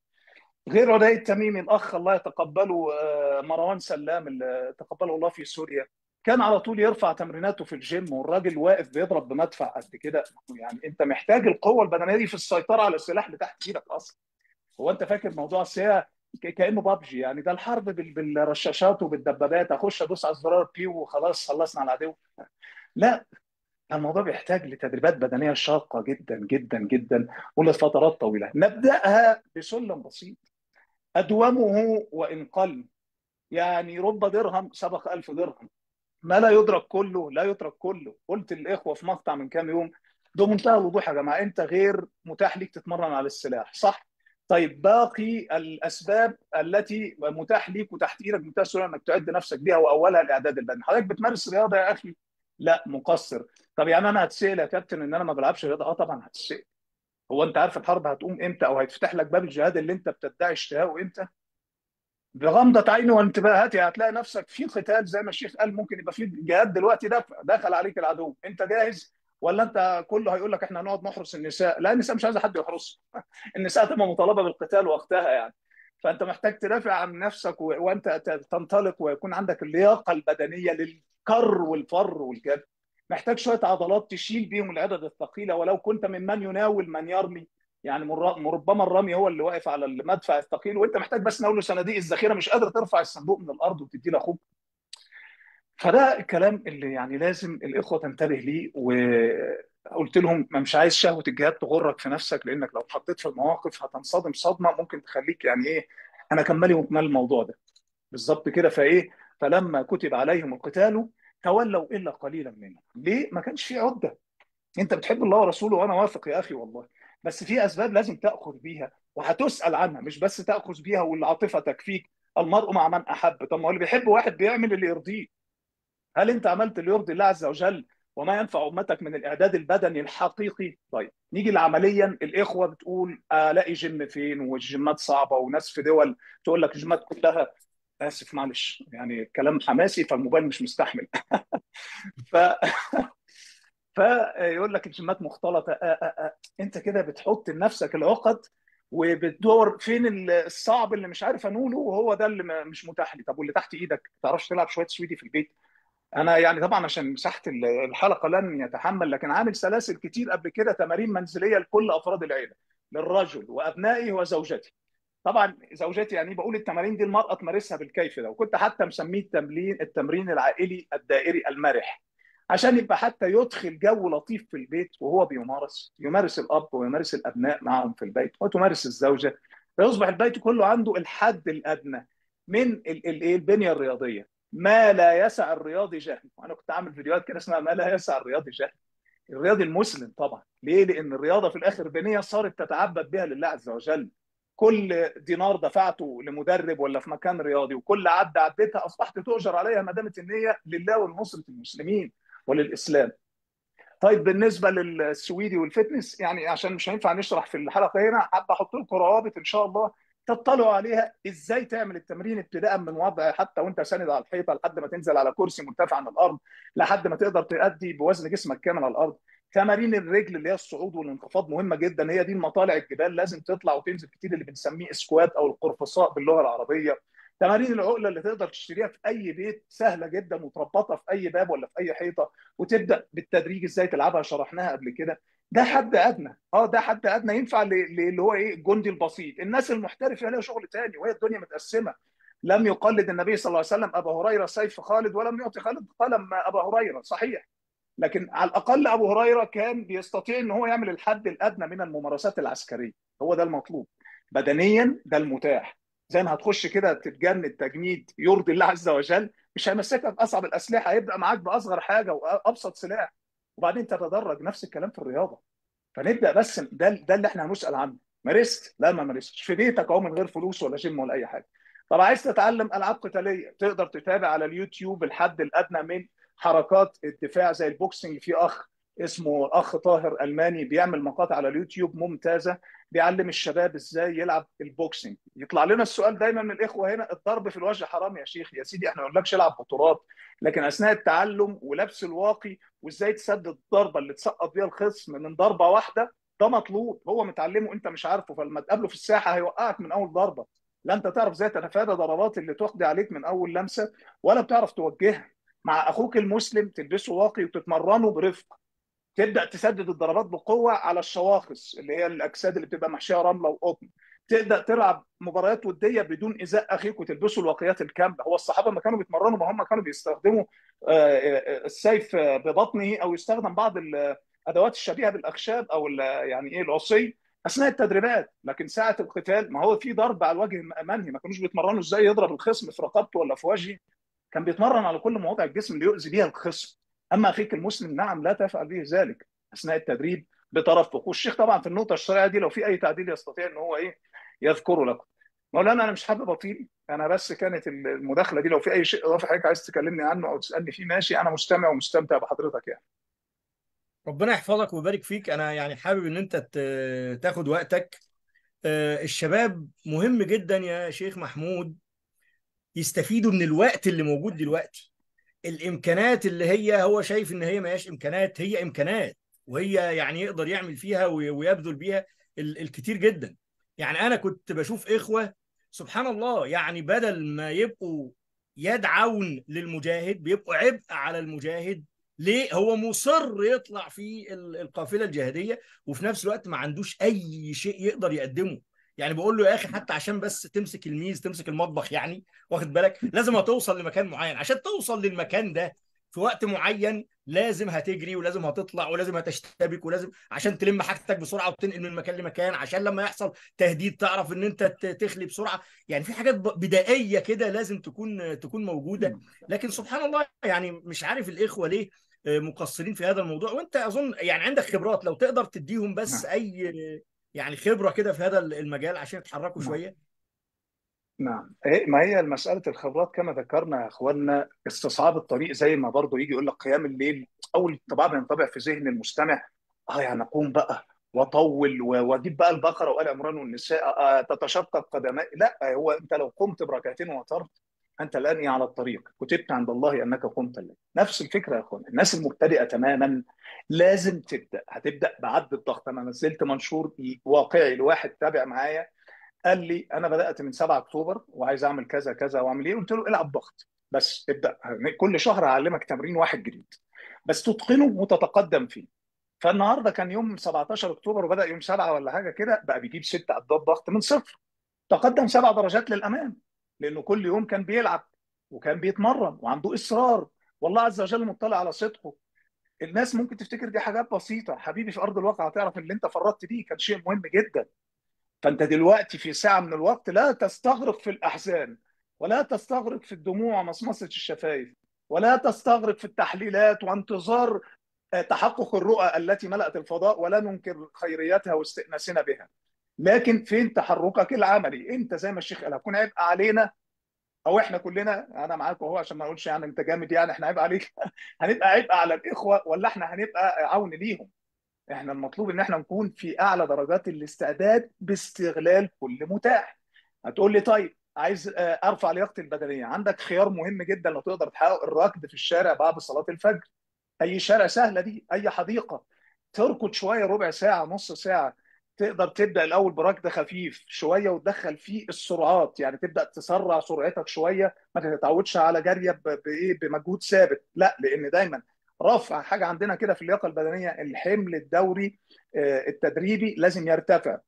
غير عدي التميمي الاخ الله يتقبله آه، مروان سلام اللي تقبله الله في سوريا كان على طول يرفع تمريناته في الجيم والراجل واقف بيضرب بمدفع قد كده يعني انت محتاج القوه البدنيه دي في السيطره على السلاح اللي تحت ايدك اصلا هو انت فاكر موضوع السياحه كانه بابجي يعني ده الحرب بالرشاشات وبالدبابات اخش ادوس على الزرار بي وخلاص خلصنا على العدو لا الموضوع بيحتاج لتدريبات بدنيه شاقه جدا جدا جدا ولفترات طويله نبداها بسلم بسيط ادومه وان قل يعني رب درهم سبق ألف درهم ما لا يدرك كله لا يترك كله قلت للاخوه في مقطع من كام يوم بمنتهى الوضوح يا جماعه انت غير متاح ليك تتمرن على السلاح صح طيب باقي الاسباب التي متاح ليك وتحت ايدك منتهى السرعه انك تعد نفسك بيها واولها الاعداد البدني حضرتك بتمارس رياضه يا اخي لا مقصر طب يعني انا هتسال يا كابتن ان انا ما بلعبش رياضه اه طبعا هتسال هو انت عارف الحرب هتقوم امتى او هيتفتح لك باب الجهاد اللي انت بتدعي اشتهاءه امتى بغمضة عين وانتباهاتي هتلاقي نفسك في قتال زي ما الشيخ قال ممكن يبقى في جهاد دلوقتي دفع دخل عليك العدو انت جاهز ولا انت كله هيقول لك احنا هنقعد نحرس النساء لا النساء مش عايزه حد يحرسها النساء تبقى مطالبه بالقتال وقتها يعني فانت محتاج تدافع عن نفسك و... وانت تنطلق ويكون عندك اللياقه البدنيه للكر والفر والجد محتاج شويه عضلات تشيل بيهم العدد الثقيله ولو كنت ممن يناول من يرمي يعني ربما الرامي هو اللي واقف على المدفع الثقيل وانت محتاج بس له صناديق الذخيره مش قادر ترفع الصندوق من الارض وتدي لاخوك فده الكلام اللي يعني لازم الاخوه تنتبه ليه وقلت لهم ما مش عايز شهوه الجهاد تغرك في نفسك لانك لو اتحطيت في المواقف هتنصدم صدمه ممكن تخليك يعني ايه انا كان مالي ومال الموضوع ده بالظبط كده فايه فلما كتب عليهم القتال تولوا الا قليلا منهم ليه ما كانش في عده انت بتحب الله ورسوله وانا واثق يا اخي والله بس في اسباب لازم تاخذ بيها وهتسال عنها مش بس تاخذ بيها والعاطفه تكفيك المرء مع من احب طب ما هو اللي بيحب واحد بيعمل اللي يرضيه هل انت عملت اللي يرضي الله عز وجل وما ينفع امتك من الاعداد البدني الحقيقي طيب نيجي لعمليا الاخوه بتقول الاقي جيم فين والجيمات صعبه وناس في دول تقول لك الجيمات كلها اسف معلش يعني كلام حماسي فالموبايل مش مستحمل ف فيقول لك الجيمات مختلطه آآ آآ انت كده بتحط لنفسك العقد وبتدور فين الصعب اللي مش عارف انوله وهو ده اللي مش متاح لي طب واللي تحت ايدك ما تعرفش تلعب شويه سويدي في البيت انا يعني طبعا عشان مساحه الحلقه لن يتحمل لكن عامل سلاسل كتير قبل كده تمارين منزليه لكل افراد العيله للرجل وابنائي وزوجتي طبعا زوجتي يعني بقول التمارين دي المراه تمارسها بالكيف ده وكنت حتى مسميه التمرين التمرين العائلي الدائري المرح عشان يبقى حتى يدخل جو لطيف في البيت وهو بيمارس يمارس الاب ويمارس الابناء معهم في البيت وتمارس الزوجه فيصبح البيت كله عنده الحد الادنى من إيه، البنيه الرياضيه ما لا يسع الرياضي جهل وانا كنت عامل فيديوهات كده اسمها ما لا يسع الرياضي جهل الرياضي المسلم طبعا ليه لان الرياضه في الاخر بنيه صارت تتعبد بها لله عز وجل كل دينار دفعته لمدرب ولا في مكان رياضي وكل عدة عديتها أصبحت تؤجر عليها ما دامت إن هي لله ولنصرة المسلمين وللاسلام طيب بالنسبه للسويدي والفتنس يعني عشان مش هينفع نشرح في الحلقه هنا حابه احط لكم روابط ان شاء الله تطلعوا عليها ازاي تعمل التمرين ابتداء من وضع حتى وانت ساند على الحيطه لحد ما تنزل على كرسي مرتفع عن الارض لحد ما تقدر تؤدي بوزن جسمك كامل على الارض تمارين الرجل اللي هي الصعود والانخفاض مهمه جدا هي دي مطالع الجبال لازم تطلع وتنزل كتير اللي بنسميه اسكوات او القرفصاء باللغه العربيه تمارين العقله اللي تقدر تشتريها في اي بيت سهله جدا متربطه في اي باب ولا في اي حيطه وتبدا بالتدريج ازاي تلعبها شرحناها قبل كده ده حد ادنى اه ده حد ادنى ينفع اللي هو ايه الجندي البسيط الناس المحترفه يعني لها شغل تاني وهي الدنيا متقسمه لم يقلد النبي صلى الله عليه وسلم ابا هريره سيف خالد ولم يعطي خالد قلم ابا هريره صحيح لكن على الاقل ابو هريره كان بيستطيع ان هو يعمل الحد الادنى من الممارسات العسكريه هو ده المطلوب بدنيا ده المتاح زي ما هتخش كده تتجند تجنيد يرضي الله عز وجل مش هيمسكك اصعب الاسلحه هيبدا معاك باصغر حاجه وابسط سلاح وبعدين تتدرج نفس الكلام في الرياضه فنبدا بس ده ده اللي احنا هنسال عنه مارست لا ما مارستش في بيتك اهو من غير فلوس ولا جيم ولا اي حاجه طب عايز تتعلم العاب قتاليه تقدر تتابع على اليوتيوب الحد الادنى من حركات الدفاع زي البوكسنج في اخ اسمه اخ طاهر الماني بيعمل مقاطع على اليوتيوب ممتازه بيعلم الشباب ازاي يلعب البوكسنج يطلع لنا السؤال دايما من الاخوه هنا الضرب في الوجه حرام يا شيخ يا سيدي احنا ما بنقولكش العب بطولات لكن اثناء التعلم ولبس الواقي وازاي تسدد الضربه اللي تسقط بيها الخصم من ضربه واحده ده مطلوب هو متعلمه انت مش عارفه فلما تقابله في الساحه هيوقعك من اول ضربه لا انت تعرف ازاي تتفادى ضربات اللي تقضي عليك من اول لمسه ولا بتعرف توجهها مع اخوك المسلم تلبسه واقي وتتمرنه برفق تبدا تسدد الضربات بقوه على الشواخص اللي هي الاجساد اللي بتبقى محشيه رمله وقطن تبدا تلعب مباريات وديه بدون ايذاء اخيك وتلبسوا الواقيات الكامله هو الصحابه ما كانوا بيتمرنوا ما هم كانوا بيستخدموا آه، آه، السيف ببطنه او يستخدم بعض الادوات الشبيهه بالاخشاب او يعني ايه العصي اثناء التدريبات لكن ساعه القتال ما هو في ضرب على الوجه منهي ما كانوش بيتمرنوا ازاي يضرب الخصم في رقبته ولا في وجهه كان بيتمرن على كل مواضع الجسم اللي يؤذي بيها الخصم اما اخيك المسلم نعم لا تفعل به ذلك اثناء التدريب بترفق والشيخ طبعا في النقطه الشرعيه دي لو في اي تعديل يستطيع ان هو ايه يذكره لكم مولانا انا مش حابب اطيل انا بس كانت المداخله دي لو في اي شيء اضافي حضرتك عايز تكلمني عنه او تسالني فيه ماشي انا مستمع ومستمتع بحضرتك يعني ربنا يحفظك ويبارك فيك انا يعني حابب ان انت تاخد وقتك آه، الشباب مهم جدا يا شيخ محمود يستفيدوا من الوقت اللي موجود دلوقتي الامكانات اللي هي هو شايف ان هي ما هياش امكانات هي امكانات وهي يعني يقدر يعمل فيها ويبذل بيها الكتير جدا يعني انا كنت بشوف اخوه سبحان الله يعني بدل ما يبقوا يدعون للمجاهد بيبقوا عبء على المجاهد ليه هو مصر يطلع في القافله الجهاديه وفي نفس الوقت ما عندوش اي شيء يقدر يقدمه يعني بقول له يا اخي حتى عشان بس تمسك الميز تمسك المطبخ يعني واخد بالك لازم هتوصل لمكان معين عشان توصل للمكان ده في وقت معين لازم هتجري ولازم هتطلع ولازم هتشتبك ولازم عشان تلم حاجتك بسرعه وتنقل من مكان لمكان عشان لما يحصل تهديد تعرف ان انت تخلي بسرعه يعني في حاجات بدائيه كده لازم تكون تكون موجوده لكن سبحان الله يعني مش عارف الاخوه ليه آه، مقصرين في هذا الموضوع وانت اظن يعني عندك خبرات لو تقدر تديهم بس نعم. اي يعني خبره كده في هذا المجال عشان يتحركوا نعم. شويه نعم إيه، ما هي مساله الخبرات كما ذكرنا يا اخواننا استصعاب الطريق زي ما برضه يجي يقول لك قيام الليل اول طبعا بينطبع في ذهن المستمع اه يعني اقوم بقى واطول واجيب بقى البقره وال عمران والنساء آه، تتشقق قدماي لا هو انت لو قمت بركعتين وترت انت الان على الطريق كتبت عند الله انك قمت الليل نفس الفكره يا اخوان الناس المبتدئه تماما لازم تبدا هتبدا بعد الضغط انا نزلت منشور واقعي لواحد تابع معايا قال لي انا بدات من 7 اكتوبر وعايز اعمل كذا كذا واعمل ايه قلت له العب ضغط بس ابدا كل شهر هعلمك تمرين واحد جديد بس تتقنه وتتقدم فيه فالنهارده كان يوم 17 اكتوبر وبدا يوم 7 ولا حاجه كده بقى بيجيب ست عدات ضغط من صفر تقدم سبع درجات للامام لانه كل يوم كان بيلعب وكان بيتمرن وعنده اصرار والله عز وجل مطلع على صدقه الناس ممكن تفتكر دي حاجات بسيطه حبيبي في ارض الواقع هتعرف اللي انت فرطت بيه كان شيء مهم جدا فانت دلوقتي في ساعه من الوقت لا تستغرق في الاحزان ولا تستغرق في الدموع ومصمصه الشفايف ولا تستغرق في التحليلات وانتظار آه، تحقق الرؤى التي ملأت الفضاء ولا ننكر خيريتها واستئناسنا بها لكن فين تحركك العملي انت زي ما الشيخ قال هتكون عبء علينا او احنا كلنا انا معاك اهو عشان ما اقولش يعني انت جامد يعني احنا عبء عليك هنبقى عبء على الاخوه ولا احنا هنبقى عون ليهم احنا المطلوب ان احنا نكون في اعلى درجات الاستعداد باستغلال كل متاح هتقول لي طيب عايز آه، ارفع لياقتي البدنيه عندك خيار مهم جدا لو تقدر تحقق الركض في الشارع بعد صلاه الفجر اي شارع سهله دي اي حديقه تركض شويه ربع ساعه نص ساعه تقدر تبدا الاول بركض خفيف شويه وتدخل فيه السرعات يعني تبدا تسرع سرعتك شويه ما تتعودش على جري بايه بمجهود ثابت لا لان دايما رفع حاجه عندنا كده في اللياقه البدنيه الحمل الدوري آه، التدريبي لازم يرتفع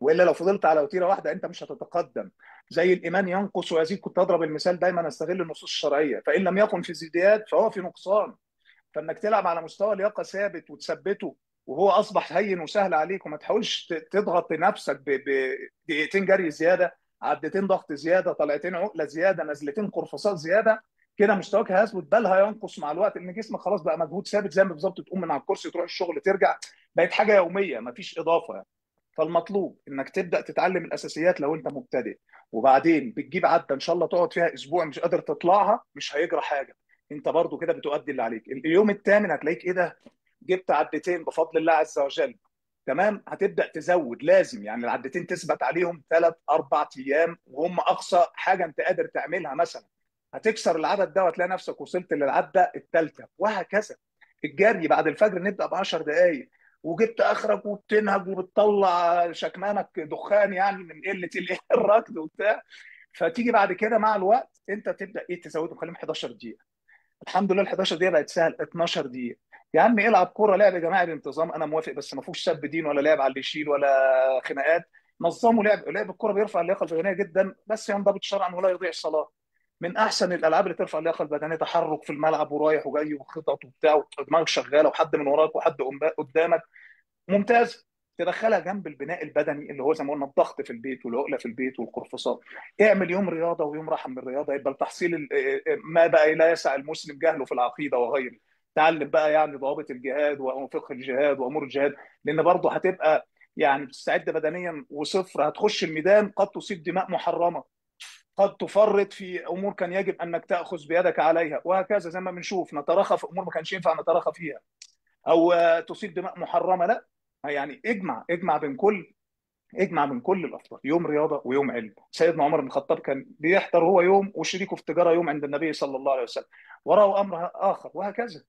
والا لو فضلت على وتيره واحده انت مش هتتقدم زي الايمان ينقص ويزيد كنت اضرب المثال دايما استغل النصوص الشرعيه فان لم يكن في زيادات فهو في نقصان فانك تلعب على مستوى لياقه ثابت وتثبته وهو اصبح هين وسهل عليك وما تحاولش تضغط نفسك بدقيقتين جري زياده عدتين ضغط زياده طلعتين عقله زياده نزلتين قرفصات زياده كده مستواك هيثبت بل هينقص مع الوقت ان جسمك خلاص بقى مجهود ثابت زي ما بالظبط تقوم من على الكرسي تروح الشغل ترجع بقت حاجه يوميه مفيش اضافه يعني. فالمطلوب انك تبدا تتعلم الاساسيات لو انت مبتدئ وبعدين بتجيب عده ان شاء الله تقعد فيها اسبوع مش قادر تطلعها مش هيجرى حاجه انت برضو كده بتؤدي اللي عليك اليوم الثامن هتلاقيك ايه ده جبت عدتين بفضل الله عز وجل تمام هتبدا تزود لازم يعني العدتين تثبت عليهم ثلاث اربع ايام وهم اقصى حاجه انت قادر تعملها مثلا هتكسر العدد ده وتلاقي نفسك وصلت للعده الثالثه وهكذا الجري بعد الفجر نبدا ب 10 دقائق وجبت اخرك وبتنهج وبتطلع شكمانك دخان يعني من قله الركض وبتاع فتيجي بعد كده مع الوقت انت تبدا ايه تزودهم خليهم 11 دقيقه الحمد لله ال 11 دقيقه بقت سهل 12 دقيقه يا عم العب كوره لعب يا جماعه بانتظام انا موافق بس ما فيهوش سب دين ولا لعب على اللي يشيل ولا خناقات نظموا لعب لعب الكوره بيرفع اللياقه البدنيه جدا بس ينضبط شرعا ولا يضيع الصلاه من احسن الالعاب اللي ترفع اللياقه البدنيه تحرك في الملعب ورايح وجاي وخطط وبتاع ودماغك شغاله وحد من وراك وحد قدامك ممتاز تدخلها جنب البناء البدني اللي هو زي ما قلنا الضغط في البيت والعقله في البيت والقرفصات اعمل يوم رياضه ويوم راحه من الرياضه يبقى التحصيل ما بقى لا يسع المسلم جهله في العقيده وغيره تعلم بقى يعني ضوابط الجهاد وفقه الجهاد وامور الجهاد لان برضه هتبقى يعني بتستعد بدنيا وصفر هتخش الميدان قد تصيب دماء محرمه قد تفرط في امور كان يجب انك تاخذ بيدك عليها وهكذا زي ما بنشوف نتراخى في امور ما كانش ينفع نتراخى فيها او تصيب دماء محرمه لا يعني اجمع اجمع بين كل اجمع من كل الافكار يوم رياضه ويوم علم سيدنا عمر بن الخطاب كان بيحضر هو يوم وشريكه في التجاره يوم عند النبي صلى الله عليه وسلم وراه امر اخر وهكذا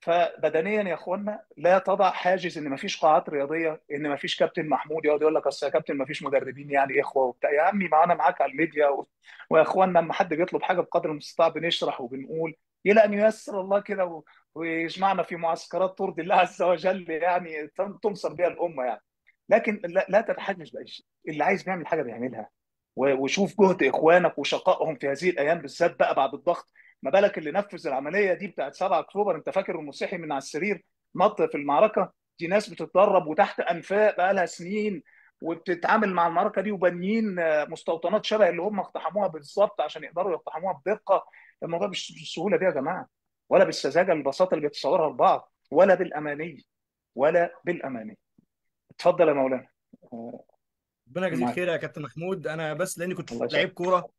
فبدنيا يا اخوانا لا تضع حاجز ان مفيش قاعات رياضيه ان مفيش كابتن محمود يقعد يقول لك اصل يا كابتن مفيش مدربين يعني اخوه وبتاع يا عمي ما انا معاك على الميديا و... ويا اخوانا لما حد بيطلب حاجه بقدر المستطاع بنشرح وبنقول الى ان ييسر الله كده و... ويجمعنا في معسكرات ترضي الله عز وجل يعني تنصر بها الامه يعني لكن لا, لا تتحجج باي شيء اللي عايز بيعمل حاجه بيعملها وشوف جهد اخوانك وشقائهم في هذه الايام بالذات بقى بعد الضغط ما بالك اللي نفذ العمليه دي بتاعت 7 اكتوبر انت فاكر المسيحي من على السرير نط في المعركه دي ناس بتتدرب وتحت انفاق بقى لها سنين وبتتعامل مع المعركه دي وبانيين آه، مستوطنات شبه اللي هم اقتحموها بالظبط عشان يقدروا يقتحموها بدقه الموضوع مش بالسهوله دي يا جماعه ولا بالسذاجه البساطه اللي بيتصورها البعض ولا بالاماني ولا بالاماني اتفضل يا مولانا ربنا يجزيك خير يا كابتن محمود انا بس لاني كنت لعيب كوره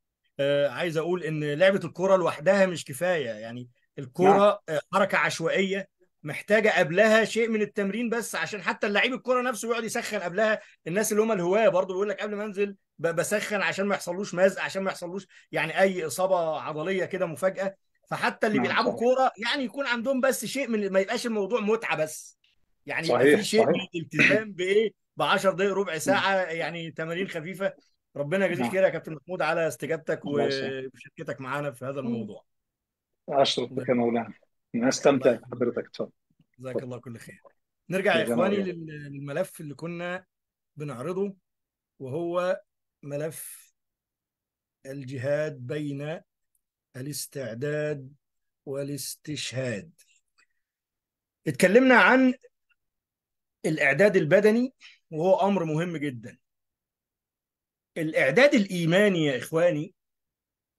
آه، عايز اقول ان لعبه الكوره لوحدها مش كفايه يعني الكوره نعم. آه، حركه عشوائيه محتاجه قبلها شيء من التمرين بس عشان حتى اللعيب الكوره نفسه يقعد يسخن قبلها الناس اللي هم الهواه برضه بيقول لك قبل ما انزل بسخن عشان ما يحصلوش مزق عشان ما يحصلوش يعني اي اصابه عضليه كده مفاجاه فحتى اللي نعم، بيلعبوا كوره يعني يكون عندهم بس شيء من ما يبقاش الموضوع متعه بس يعني صحيح. يبقى في شيء صحيح. من الالتزام بايه ب 10 دقائق ربع ساعه يعني تمارين خفيفه ربنا يجازيك نعم. خير يا كابتن محمود على استجابتك ومشاركتك معانا في هذا الموضوع أشرف بك يا مولانا استمتع بحضرتك تفضل جزاك الله كل خير نرجع يا إخواني للملف اللي كنا بنعرضه وهو ملف الجهاد بين الاستعداد والاستشهاد اتكلمنا عن الإعداد البدني وهو أمر مهم جدا الاعداد الايماني يا اخواني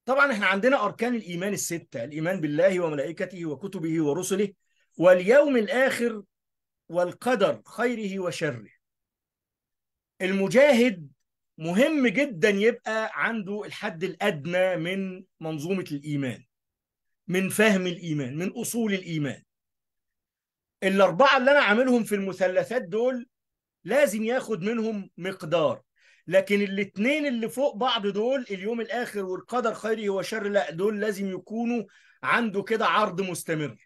طبعا احنا عندنا اركان الايمان السته الايمان بالله وملائكته وكتبه ورسله واليوم الاخر والقدر خيره وشره المجاهد مهم جدا يبقى عنده الحد الادنى من منظومه الايمان من فهم الايمان من اصول الايمان الاربعه اللي انا عاملهم في المثلثات دول لازم ياخد منهم مقدار لكن الاثنين اللي فوق بعض دول اليوم الاخر والقدر خيره وشر لا دول لازم يكونوا عنده كده عرض مستمر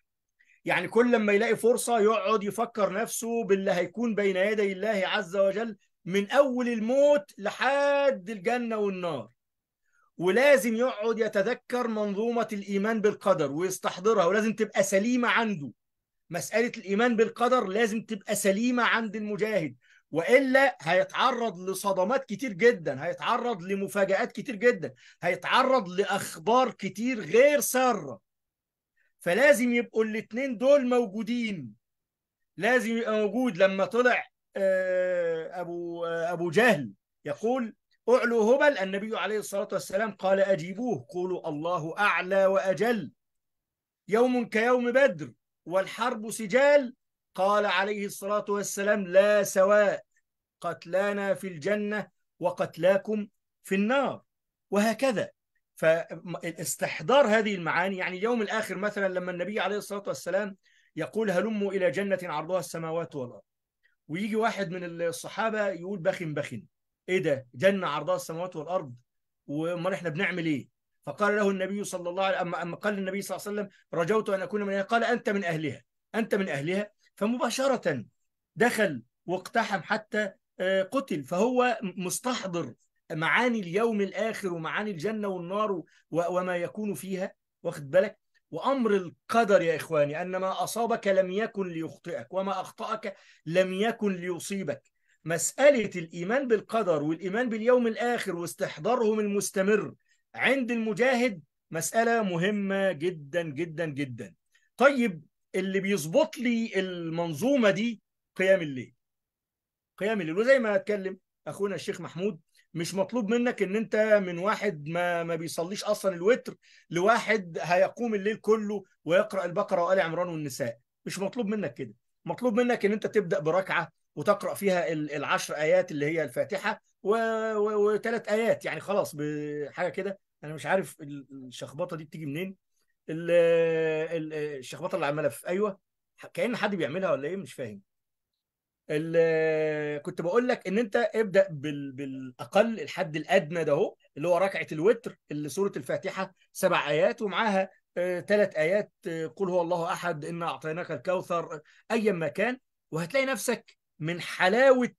يعني كل لما يلاقي فرصه يقعد يفكر نفسه باللي هيكون بين يدي الله عز وجل من اول الموت لحد الجنه والنار ولازم يقعد يتذكر منظومه الايمان بالقدر ويستحضرها ولازم تبقى سليمه عنده مساله الايمان بالقدر لازم تبقى سليمه عند المجاهد والا هيتعرض لصدمات كتير جدا هيتعرض لمفاجات كتير جدا هيتعرض لاخبار كتير غير ساره فلازم يبقوا الاثنين دول موجودين لازم يبقى موجود لما طلع آه، ابو آه، ابو جهل يقول اعلوا هبل النبي عليه الصلاه والسلام قال اجيبوه قولوا الله اعلى واجل يوم كيوم بدر والحرب سجال قال عليه الصلاة والسلام لا سواء قتلانا في الجنة وقتلاكم في النار وهكذا فاستحضار هذه المعاني يعني اليوم الآخر مثلا لما النبي عليه الصلاة والسلام يقول هلموا إلى جنة عرضها السماوات والأرض ويجي واحد من الصحابة يقول بخن بخن إيه ده جنة عرضها السماوات والأرض وأمال إحنا بنعمل إيه فقال له النبي صلى الله عليه أما قال النبي صلى الله عليه وسلم رجوت أن أكون من أهلها قال أنت من أهلها أنت من أهلها فمباشرة دخل واقتحم حتى آه، قتل فهو مستحضر معاني اليوم الآخر ومعاني الجنة والنار وما يكون فيها واخد بالك وأمر القدر يا إخواني أن ما أصابك لم يكن ليخطئك وما أخطأك لم يكن ليصيبك مسألة الإيمان بالقدر والإيمان باليوم الآخر واستحضارهم المستمر عند المجاهد مسألة مهمة جدا جدا جدا طيب اللي بيظبط لي المنظومه دي قيام الليل قيام الليل وزي ما اتكلم اخونا الشيخ محمود مش مطلوب منك ان انت من واحد ما ما بيصليش اصلا الوتر لواحد هيقوم الليل كله ويقرا البقره وال عمران والنساء مش مطلوب منك كده مطلوب منك ان انت تبدا بركعه وتقرا فيها العشر ايات اللي هي الفاتحه وثلاث ايات يعني خلاص بحاجه كده انا مش عارف الشخبطه دي بتيجي منين الشخبطه اللي عماله في ايوه كان حد بيعملها ولا ايه مش فاهم كنت بقول لك ان انت ابدا بال... بالاقل الحد الادنى ده هو اللي هو ركعه الوتر اللي سوره الفاتحه سبع ايات ومعاها ثلاث آه، ايات آه، قل هو الله احد انا اعطيناك الكوثر ايا ما كان وهتلاقي نفسك من حلاوه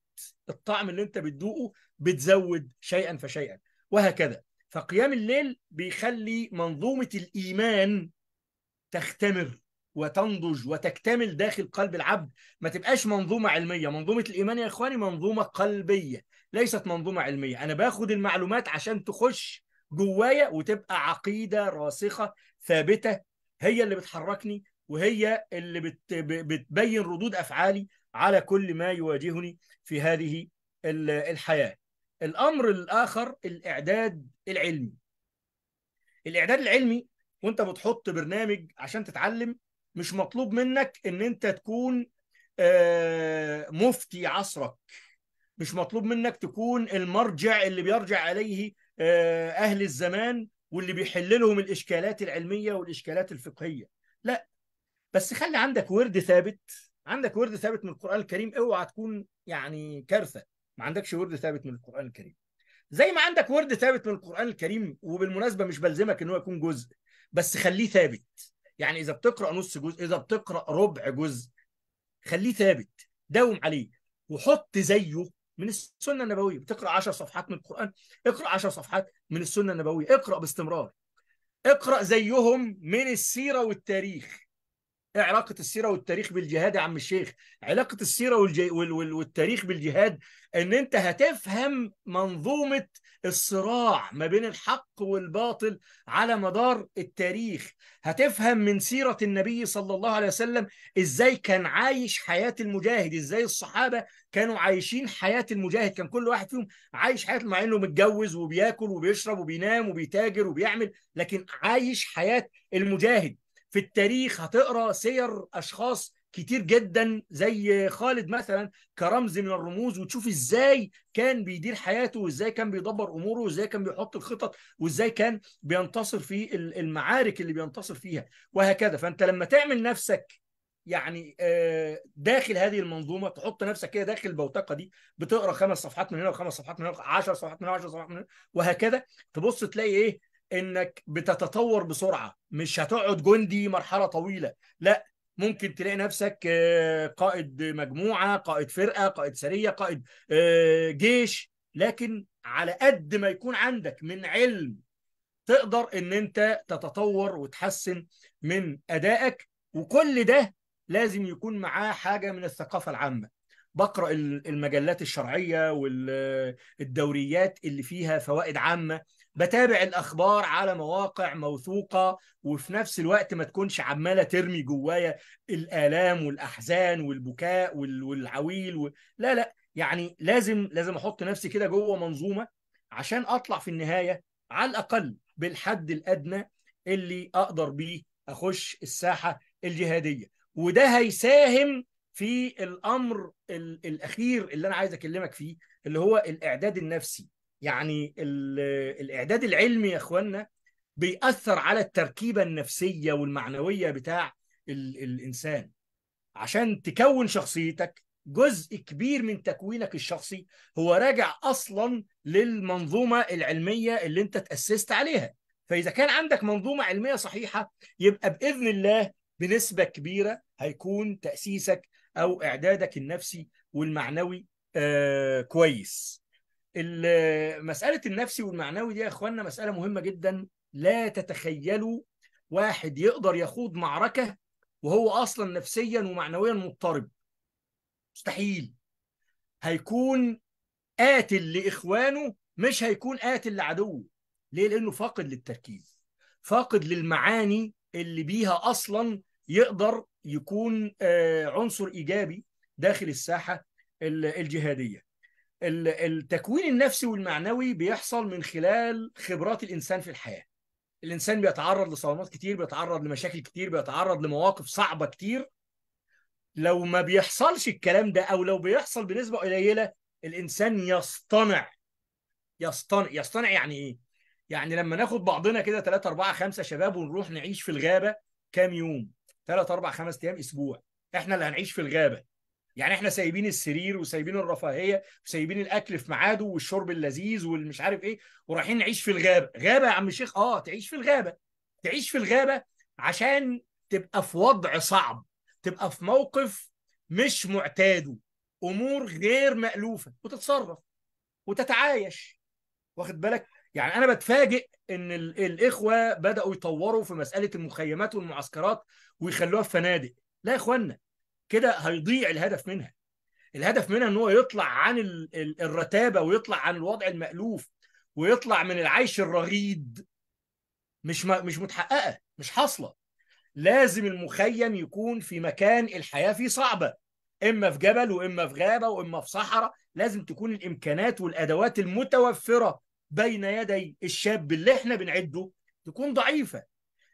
الطعم اللي انت بتذوقه بتزود شيئا فشيئا وهكذا فقيام الليل بيخلي منظومة الإيمان تختمر وتنضج وتكتمل داخل قلب العبد ما تبقاش منظومة علمية منظومة الإيمان يا إخواني منظومة قلبية ليست منظومة علمية أنا باخد المعلومات عشان تخش جوايا وتبقى عقيدة راسخة ثابتة هي اللي بتحركني وهي اللي بت... بتبين ردود أفعالي على كل ما يواجهني في هذه الحياة الامر الاخر الاعداد العلمي الاعداد العلمي وانت بتحط برنامج عشان تتعلم مش مطلوب منك ان انت تكون آه، مفتي عصرك مش مطلوب منك تكون المرجع اللي بيرجع اليه آه، اهل الزمان واللي بيحل لهم الاشكالات العلميه والاشكالات الفقهيه لا بس خلي عندك ورد ثابت عندك ورد ثابت من القران الكريم اوعى تكون يعني كارثه ما عندكش ورد ثابت من القرآن الكريم زي ما عندك ورد ثابت من القرآن الكريم وبالمناسبة مش بلزمك ان هو يكون جزء بس خليه ثابت يعني اذا بتقرأ نص جزء اذا بتقرأ ربع جزء خليه ثابت داوم عليه وحط زيه من السنة النبوية بتقرأ 10 صفحات من القرآن اقرأ 10 صفحات من السنة النبوية اقرأ باستمرار اقرأ زيهم من السيرة والتاريخ ايه علاقه السيره والتاريخ بالجهاد يا عم الشيخ علاقه السيره والجي... وال... وال... والتاريخ بالجهاد ان انت هتفهم منظومه الصراع ما بين الحق والباطل على مدار التاريخ هتفهم من سيره النبي صلى الله عليه وسلم ازاي كان عايش حياه المجاهد ازاي الصحابه كانوا عايشين حياه المجاهد كان كل واحد فيهم عايش حياه مع انه متجوز وبياكل وبيشرب وبينام وبيتاجر وبيعمل لكن عايش حياه المجاهد في التاريخ هتقرا سير اشخاص كتير جدا زي خالد مثلا كرمز من الرموز وتشوف ازاي كان بيدير حياته وازاي كان بيدبر اموره وازاي كان بيحط الخطط وازاي كان بينتصر في المعارك اللي بينتصر فيها وهكذا فانت لما تعمل نفسك يعني آه، داخل هذه المنظومه تحط نفسك كده داخل البوتقه دي بتقرا خمس صفحات من هنا وخمس صفحات من هنا 10 صفحات من هنا 10 صفحات من هنا وهكذا تبص تلاقي ايه انك بتتطور بسرعه مش هتقعد جندي مرحله طويله لا ممكن تلاقي نفسك آه، قائد مجموعه قائد فرقه قائد سريه قائد آه، جيش لكن على قد ما يكون عندك من علم تقدر ان انت تتطور وتحسن من ادائك وكل ده لازم يكون معاه حاجه من الثقافه العامه بقرا المجلات الشرعيه والدوريات اللي فيها فوائد عامه بتابع الاخبار على مواقع موثوقه وفي نفس الوقت ما تكونش عماله ترمي جوايا الالام والاحزان والبكاء والعويل و... لا لا يعني لازم لازم احط نفسي كده جوه منظومه عشان اطلع في النهايه على الاقل بالحد الادنى اللي اقدر بيه اخش الساحه الجهاديه وده هيساهم في الامر الاخير اللي انا عايز اكلمك فيه اللي هو الاعداد النفسي يعني الاعداد العلمي يا اخوانا بيأثر على التركيبه النفسيه والمعنويه بتاع الانسان عشان تكون شخصيتك جزء كبير من تكوينك الشخصي هو راجع اصلا للمنظومه العلميه اللي انت تاسست عليها فاذا كان عندك منظومه علميه صحيحه يبقى باذن الله بنسبه كبيره هيكون تاسيسك او اعدادك النفسي والمعنوي آه كويس مساله النفسي والمعنوي دي يا اخوانا مساله مهمه جدا لا تتخيلوا واحد يقدر يخوض معركه وهو اصلا نفسيا ومعنويا مضطرب مستحيل هيكون قاتل لاخوانه مش هيكون قاتل لعدوه ليه لانه فاقد للتركيز فاقد للمعاني اللي بيها اصلا يقدر يكون آه، عنصر ايجابي داخل الساحه الجهاديه التكوين النفسي والمعنوي بيحصل من خلال خبرات الانسان في الحياه الانسان بيتعرض لصدمات كتير بيتعرض لمشاكل كتير بيتعرض لمواقف صعبه كتير لو ما بيحصلش الكلام ده او لو بيحصل بنسبه قليله الانسان يصطنع يصطنع يصطنع يعني ايه يعني لما ناخد بعضنا كده 3 4 5 شباب ونروح نعيش في الغابه كام يوم 3 4 5 ايام اسبوع احنا اللي هنعيش في الغابه يعني احنا سايبين السرير وسايبين الرفاهيه وسايبين الاكل في ميعاده والشرب اللذيذ والمش عارف ايه ورايحين نعيش في الغابه غابه يا عم الشيخ اه تعيش في الغابه تعيش في الغابه عشان تبقى في وضع صعب تبقى في موقف مش معتاده امور غير مالوفه وتتصرف وتتعايش واخد بالك يعني انا بتفاجئ ان الاخوه بداوا يطوروا في مساله المخيمات والمعسكرات ويخلوها في فنادق لا يا اخوانا كده هيضيع الهدف منها الهدف منها ان هو يطلع عن الرتابه ويطلع عن الوضع المالوف ويطلع من العيش الرغيد مش مش متحققه مش حاصله لازم المخيم يكون في مكان الحياه فيه صعبه اما في جبل واما في غابه واما في صحراء لازم تكون الامكانات والادوات المتوفره بين يدي الشاب اللي احنا بنعده تكون ضعيفه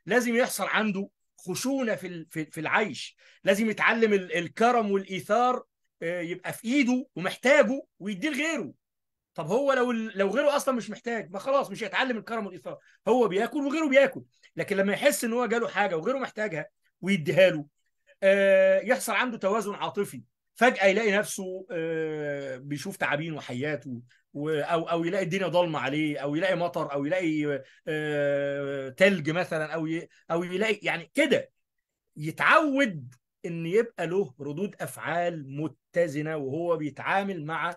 لازم يحصل عنده خشونه في في العيش لازم يتعلم الكرم والايثار آه، يبقى في ايده ومحتاجه ويديه لغيره طب هو لو لو غيره اصلا مش محتاج ما خلاص مش هيتعلم الكرم والايثار هو بياكل وغيره بياكل لكن لما يحس ان هو جاله حاجه وغيره محتاجها ويديها له آه، يحصل عنده توازن عاطفي فجاه يلاقي نفسه آه، بيشوف تعابين وحياته او او يلاقي الدنيا ضلمه عليه او يلاقي مطر او يلاقي آه، تلج مثلا او او يلاقي يعني كده يتعود ان يبقى له ردود افعال متزنه وهو بيتعامل مع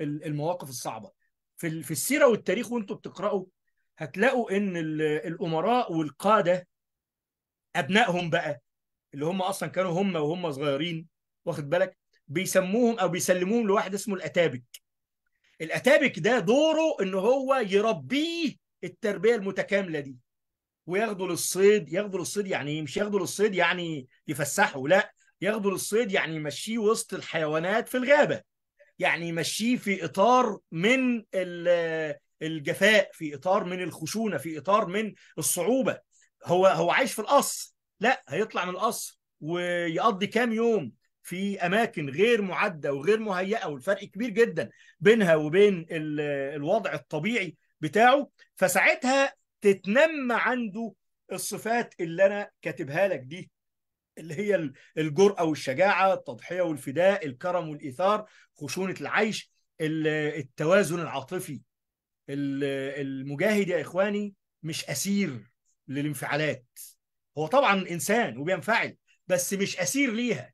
المواقف الصعبه في في السيره والتاريخ وانتوا بتقراوا هتلاقوا ان الامراء والقاده ابنائهم بقى اللي هم اصلا كانوا هم وهم صغيرين واخد بالك بيسموهم او بيسلموهم لواحد اسمه الاتابك الاتابك ده دوره ان هو يربيه التربيه المتكامله دي وياخده للصيد ياخده للصيد يعني إيه؟ مش ياخده للصيد يعني يفسحه لا ياخده للصيد يعني يمشيه وسط الحيوانات في الغابه يعني يمشيه في اطار من الجفاء في اطار من الخشونه في اطار من الصعوبه هو هو عايش في القصر لا هيطلع من القصر ويقضي كام يوم في اماكن غير معده وغير مهيئه والفرق كبير جدا بينها وبين الوضع الطبيعي بتاعه فساعتها تتنمى عنده الصفات اللي انا كاتبها لك دي اللي هي الجرأة والشجاعة التضحية والفداء الكرم والإيثار خشونة العيش التوازن العاطفي المجاهد يا إخواني مش أسير للانفعالات هو طبعا إنسان وبينفعل بس مش أسير ليها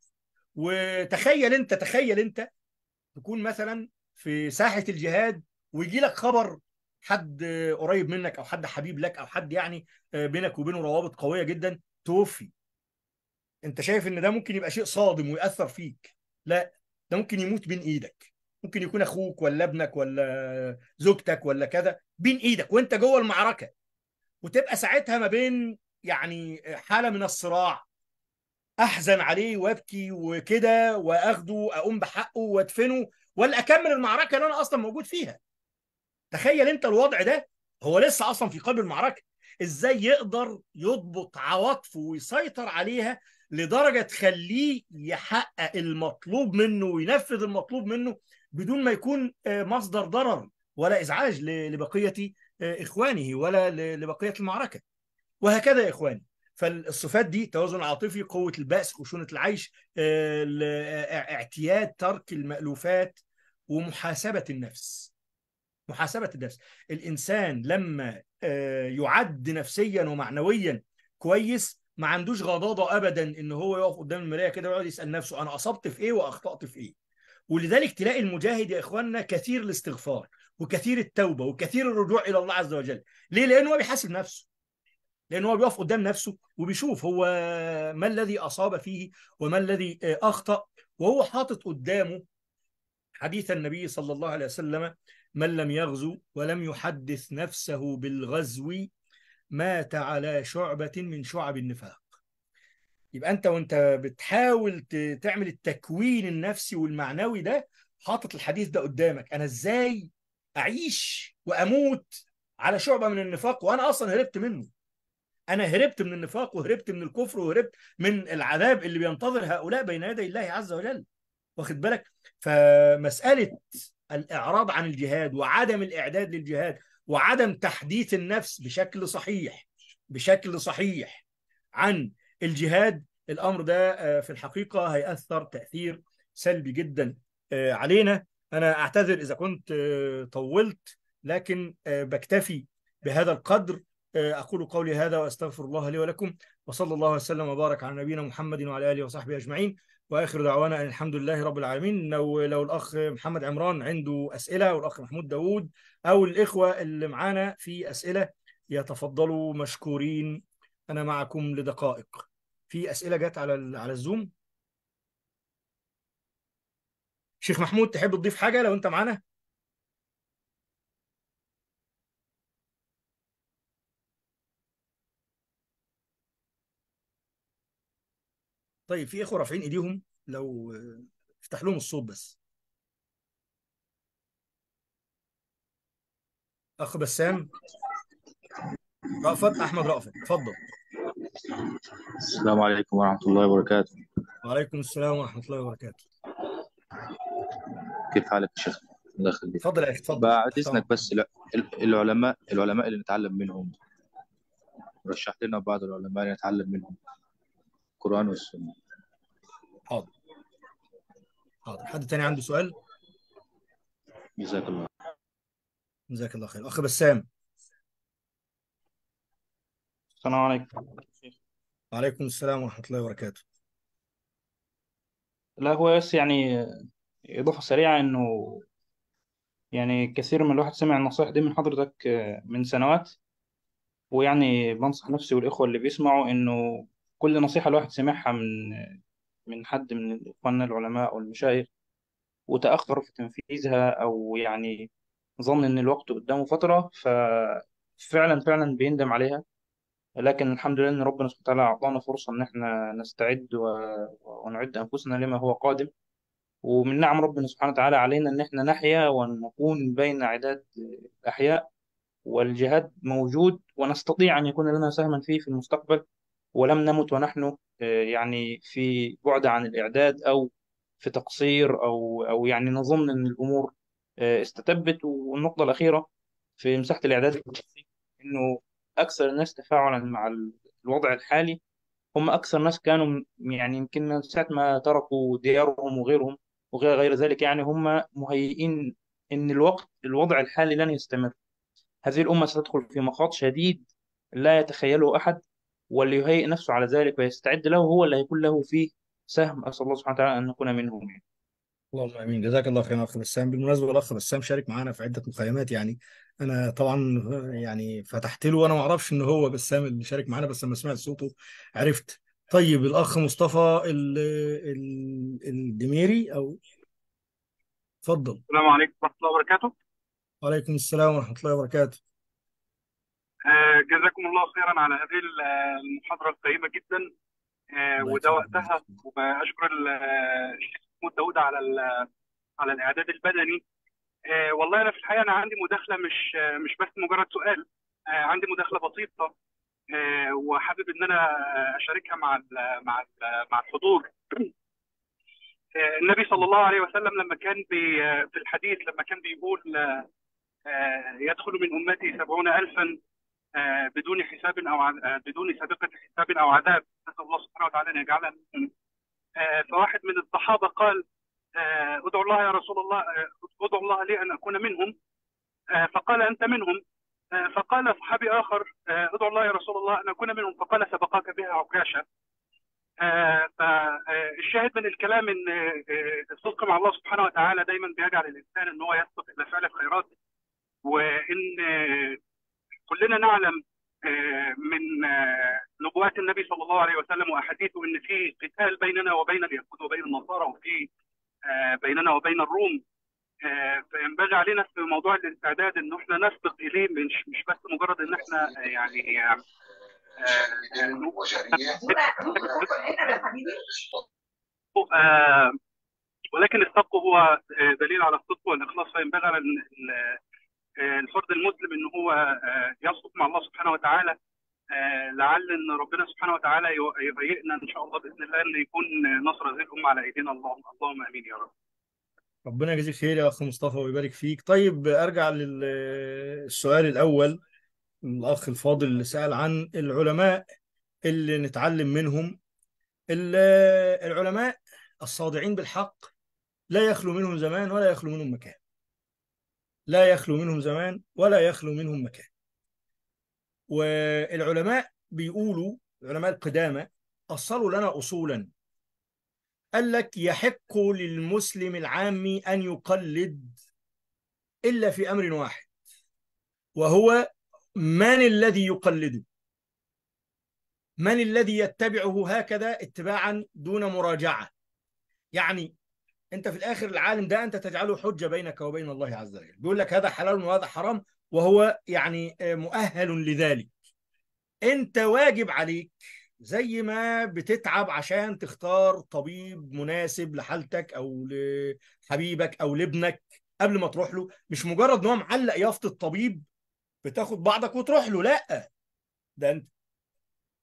وتخيل انت تخيل انت تكون مثلا في ساحه الجهاد ويجي لك خبر حد قريب منك او حد حبيب لك او حد يعني بينك وبينه روابط قويه جدا توفي انت شايف ان ده ممكن يبقى شيء صادم ويأثر فيك لا ده ممكن يموت بين ايدك ممكن يكون اخوك ولا ابنك ولا زوجتك ولا كذا بين ايدك وانت جوه المعركه وتبقى ساعتها ما بين يعني حاله من الصراع احزن عليه وابكي وكده واخده اقوم بحقه وادفنه ولا اكمل المعركه اللي انا اصلا موجود فيها تخيل انت الوضع ده هو لسه اصلا في قلب المعركه ازاي يقدر يضبط عواطفه ويسيطر عليها لدرجه تخليه يحقق المطلوب منه وينفذ المطلوب منه بدون ما يكون آه، مصدر ضرر ولا ازعاج لبقيه آه، اخوانه ولا لبقيه المعركه وهكذا يا اخواني فالصفات دي توازن عاطفي قوة البأس خشونة العيش آه، آه، آه، اعتياد ترك المألوفات ومحاسبة النفس محاسبة النفس الإنسان لما يعد نفسيا ومعنويا كويس ما عندوش غضاضة أبدا إن هو يقف قدام المراية كده ويقعد يسأل نفسه أنا أصبت في إيه وأخطأت في إيه ولذلك تلاقي المجاهد يا إخواننا كثير الاستغفار وكثير التوبة وكثير الرجوع إلى الله عز وجل ليه؟ لأنه هو بيحاسب نفسه لان هو بيقف قدام نفسه وبيشوف هو ما الذي اصاب فيه وما الذي اخطا وهو حاطط قدامه حديث النبي صلى الله عليه وسلم من لم يغزو ولم يحدث نفسه بالغزو مات على شعبة من شعب النفاق يبقى أنت وأنت بتحاول تعمل التكوين النفسي والمعنوي ده حاطط الحديث ده قدامك أنا إزاي أعيش وأموت على شعبة من النفاق وأنا أصلا هربت منه انا هربت من النفاق وهربت من الكفر وهربت من العذاب اللي بينتظر هؤلاء بين يدي الله عز وجل واخد بالك فمساله الاعراض عن الجهاد وعدم الاعداد للجهاد وعدم تحديث النفس بشكل صحيح بشكل صحيح عن الجهاد الامر ده آه، في الحقيقه هياثر تاثير سلبي جدا آه، علينا انا اعتذر اذا كنت آه، طولت لكن بكتفي بهذا القدر آه، أقول قولي هذا وأستغفر الله لي ولكم وصلى الله وسلم وبارك على نبينا محمد وعلى آله وصحبه أجمعين وآخر دعوانا أن الحمد لله رب العالمين لو, لو الأخ محمد عمران عنده أسئلة والأخ محمود داوود أو الإخوة اللي معانا في أسئلة يتفضلوا مشكورين أنا معكم لدقائق في أسئلة جت على على الزوم شيخ محمود تحب تضيف حاجة لو أنت معانا؟ طيب في اخوه رافعين ايديهم لو افتح لهم الصوت بس اخ بسام رأفت احمد رأفت اتفضل السلام عليكم ورحمة الله وبركاته وعليكم السلام ورحمة الله وبركاته كيف حالك يا شيخ؟ الله يخليك اتفضل يا اخي اتفضل بعد اذنك بس العلماء العلماء اللي نتعلم منهم رشحت لنا بعض العلماء اللي نتعلم منهم القرآن والسنة حاضر حاضر حد تاني عنده سؤال؟ جزاك الله جزاك الله خير اخ بسام السلام عليكم وعليكم السلام ورحمه الله وبركاته لا هو بس يعني اضافه سريعه انه يعني كثير من الواحد سمع النصائح دي من حضرتك آه، من سنوات ويعني بنصح نفسي والاخوه اللي بيسمعوا انه كل نصيحه الواحد سمعها من من حد من إخواننا العلماء أو المشايخ وتأخر في تنفيذها أو يعني ظن إن الوقت قدامه فترة ففعلا فعلا بيندم عليها لكن الحمد لله إن ربنا سبحانه وتعالى أعطانا فرصة إن إحنا نستعد ونعد أنفسنا لما هو قادم ومن نعم ربنا سبحانه وتعالى علينا إن إحنا نحيا ونكون بين عداد الأحياء والجهاد موجود ونستطيع أن يكون لنا سهما فيه في المستقبل ولم نمت ونحن آه، يعني في بعد عن الإعداد أو في تقصير أو أو يعني نظن إن الأمور آه، استتبت والنقطة الأخيرة في مساحة الإعداد إنه أكثر الناس تفاعلا مع الوضع الحالي هم أكثر ناس كانوا يعني يمكن من ساعة ما تركوا ديارهم وغيرهم وغير غير ذلك يعني هم مهيئين إن الوقت الوضع الحالي لن يستمر هذه الأمة ستدخل في مخاط شديد لا يتخيله أحد وليهيئ نفسه على ذلك ويستعد له هو اللي هيكون له فيه سهم أسأل الله سبحانه وتعالى أن نكون منهم يعني. اللهم امين جزاك الله خيرا اخ بسام بالمناسبه الاخ بسام شارك معانا في عده مخيمات يعني انا طبعا يعني فتحت له وانا ما اعرفش ان هو بسام اللي شارك معانا بس لما سمعت صوته عرفت طيب الاخ مصطفى الدميري او اتفضل السلام عليكم ورحمه الله وبركاته وعليكم السلام ورحمه الله وبركاته آه، جزاكم الله خيرا على هذه المحاضرة القيمة جدا آه، وده وقتها وبشكر الشيخ محمود داوود على على الإعداد البدني آه، والله أنا في الحقيقة أنا عندي مداخلة مش مش بس مجرد سؤال عندي مداخلة بسيطة وحابب إن أنا أشاركها مع مع مع الحضور النبي صلى الله عليه وسلم لما كان في الحديث لما كان بيقول يدخل من أمتي سبعون ألفا آه، بدون حساب او آه، بدون سابقه حساب او عذاب نسال الله سبحانه وتعالى ان يجعلها منهم آه، فواحد من الصحابه قال ادعو الله يا رسول الله ادعو الله لي ان اكون منهم فقال انت منهم فقال صحابي اخر ادعو الله يا رسول الله ان اكون منهم فقال سبقاك بها عكاشه فالشاهد من الكلام ان الصدق مع الله سبحانه وتعالى دايما بيجعل الانسان ان هو يسبق الى فعل الخيرات وان كلنا نعلم آه، من آه، نبوات النبي صلى الله عليه وسلم واحاديثه ان في قتال بيننا وبين اليهود وبين النصارى وفي آه، بيننا وبين الروم فينبغي علينا في موضوع الاستعداد ان احنا نسبق اليه مش مش بس مجرد ان احنا يعني ولكن الصدق هو دليل على الصدق والاخلاص فينبغي على آه، الفرد المسلم ان هو آه، يصدق مع الله سبحانه وتعالى آه، لعل ان ربنا سبحانه وتعالى يهيئنا ان شاء الله باذن الله ان يكون نصر هذه الامه على ايدينا اللهم اللهم امين يا رب. ربنا يجزيك خير يا اخ مصطفى ويبارك فيك. طيب ارجع للسؤال الاول الاخ الفاضل اللي سال عن العلماء اللي نتعلم منهم العلماء الصادعين بالحق لا يخلو منهم زمان ولا يخلو منهم مكان. لا يخلو منهم زمان ولا يخلو منهم مكان والعلماء بيقولوا علماء القدامى أصلوا لنا أصولا قال لك يحق للمسلم العامي أن يقلد إلا في أمر واحد وهو من الذي يقلده من الذي يتبعه هكذا اتباعا دون مراجعة يعني انت في الاخر العالم ده انت تجعله حجه بينك وبين الله عز وجل بيقول لك هذا حلال وهذا حرام وهو يعني آه، مؤهل لذلك انت واجب عليك زي ما بتتعب عشان تختار طبيب مناسب لحالتك او لحبيبك او لابنك قبل ما تروح له مش مجرد ان هو معلق يافطه الطبيب بتاخد بعضك وتروح له لا ده انت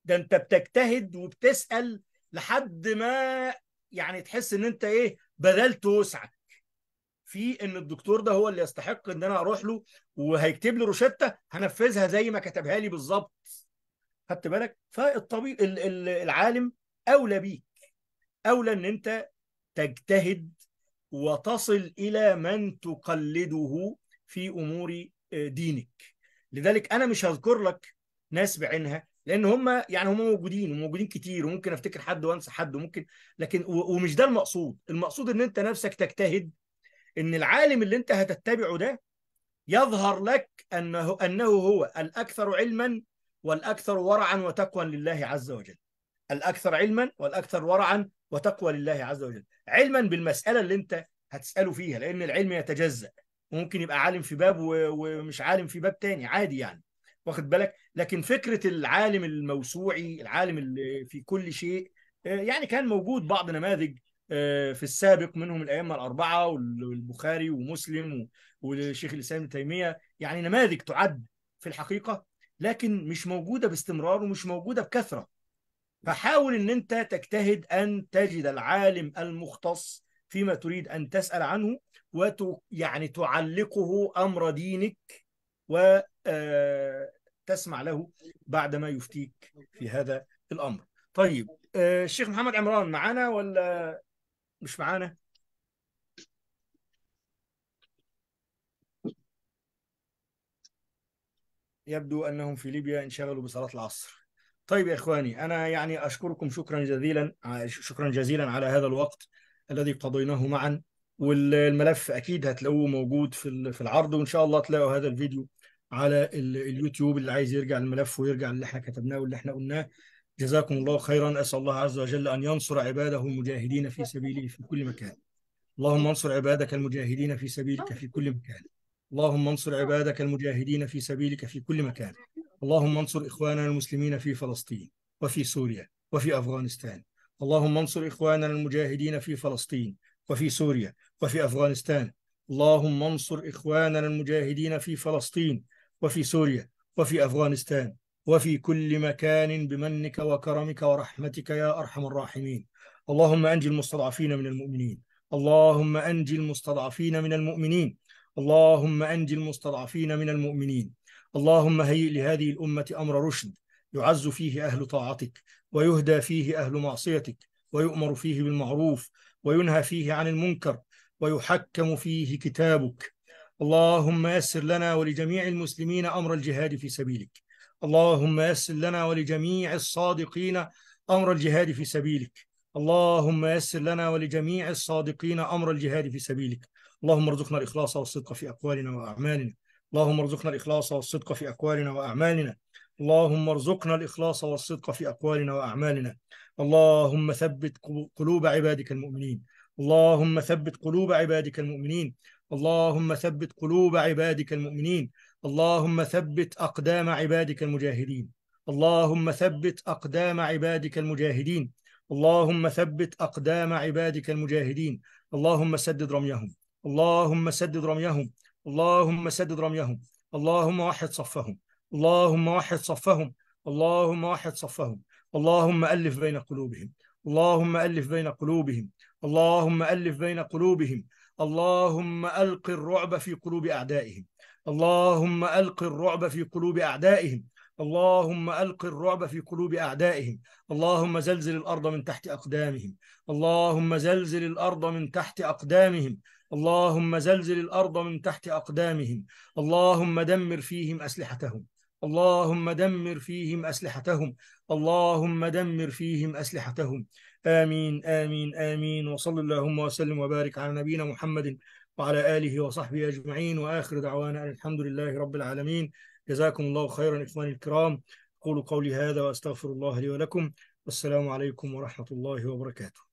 ده انت بتجتهد وبتسال لحد ما يعني تحس ان انت ايه بذلت وسعك في ان الدكتور ده هو اللي يستحق ان انا اروح له وهيكتب لي روشته هنفذها زي ما كتبها لي بالظبط خدت بالك فالطبيب العالم اولى بيك اولى ان انت تجتهد وتصل الى من تقلده في امور آه، دينك لذلك انا مش هذكر لك ناس بعينها لان هم يعني هم موجودين وموجودين كتير وممكن افتكر حد وانسى حد وممكن لكن ومش ده المقصود المقصود ان انت نفسك تجتهد ان العالم اللي انت هتتبعه ده يظهر لك انه انه هو الاكثر علما والاكثر ورعا وتقوى لله عز وجل الاكثر علما والاكثر ورعا وتقوى لله عز وجل علما بالمساله اللي انت هتساله فيها لان العلم يتجزا ممكن يبقى عالم في باب ومش عالم في باب تاني عادي يعني واخد بالك لكن فكره العالم الموسوعي العالم اللي في كل شيء آه، يعني كان موجود بعض نماذج آه، في السابق منهم الائمه الاربعه والبخاري ومسلم والشيخ الاسلام ابن تيميه يعني نماذج تعد في الحقيقه لكن مش موجوده باستمرار ومش موجوده بكثره فحاول ان انت تجتهد ان تجد العالم المختص فيما تريد ان تسال عنه وت يعني تعلقه امر دينك وتسمع آه، له بعدما يفتيك في هذا الأمر طيب آه، الشيخ محمد عمران معانا ولا مش معانا يبدو أنهم في ليبيا انشغلوا بصلاة العصر طيب يا إخواني أنا يعني أشكركم شكرا جزيلا آه، شكرا جزيلا على هذا الوقت الذي قضيناه معا والملف أكيد هتلاقوه موجود في العرض وإن شاء الله تلاقوا هذا الفيديو على اليوتيوب اللي عايز يرجع الملف ويرجع اللي احنا كتبناه واللي احنا قلناه جزاكم الله خيرا اسال الله عز وجل ان ينصر عباده المجاهدين في سبيله في كل مكان اللهم انصر عبادك المجاهدين في سبيلك في كل مكان اللهم انصر عبادك المجاهدين في سبيلك في كل مكان اللهم انصر اخواننا المسلمين في فلسطين وفي سوريا وفي افغانستان اللهم انصر اخواننا المجاهدين في فلسطين وفي سوريا وفي افغانستان اللهم انصر اخواننا المجاهدين في فلسطين وفي سوريا وفي أفغانستان وفي كل مكان بمنك وكرمك ورحمتك يا أرحم الراحمين اللهم أنج المستضعفين من المؤمنين اللهم أنج المستضعفين من المؤمنين اللهم أنج المستضعفين من المؤمنين اللهم هيئ لهذه الأمة أمر رشد يعز فيه أهل طاعتك ويهدى فيه أهل معصيتك ويؤمر فيه بالمعروف وينهى فيه عن المنكر ويحكم فيه كتابك اللهم يسر لنا ولجميع المسلمين أمر الجهاد في سبيلك اللهم يسر لنا ولجميع الصادقين أمر الجهاد في سبيلك اللهم يسر لنا ولجميع الصادقين أمر الجهاد في سبيلك اللهم ارزقنا الإخلاص والصدق في أقوالنا وأعمالنا اللهم ارزقنا الإخلاص والصدق في أقوالنا وأعمالنا اللهم ارزقنا الإخلاص والصدق في أقوالنا وأعمالنا اللهم ثبت قلوب عبادك المؤمنين اللهم ثبت قلوب عبادك المؤمنين اللهم ثبت قلوب عبادك المؤمنين اللهم ثبت أقدام عبادك المجاهدين اللهم ثبت أقدام عبادك المجاهدين اللهم ثبت أقدام عبادك المجاهدين اللهم سدد رميهم اللهم سدد رميهم اللهم سدد رميهم اللهم وحد صفهم اللهم وحد صفهم اللهم وحد صفهم اللهم ألف بين قلوبهم اللهم ألف بين قلوبهم اللهم ألف بين قلوبهم اللهم ألق الرعب في قلوب أعدائهم اللهم ألق الرعب في قلوب أعدائهم اللهم ألق الرعب في قلوب أعدائهم اللهم زلزل الأرض من تحت أقدامهم اللهم زلزل الأرض من تحت أقدامهم اللهم زلزل الأرض من تحت أقدامهم اللهم دمر فيهم أسلحتهم اللهم دمر فيهم أسلحتهم اللهم دمر فيهم أسلحتهم آمين آمين آمين وصل اللهم وسلم وبارك على نبينا محمد وعلى آله وصحبه أجمعين وآخر دعوانا الحمد لله رب العالمين جزاكم الله خيرا إخواني الكرام أقول قولي هذا وأستغفر الله لي ولكم والسلام عليكم ورحمة الله وبركاته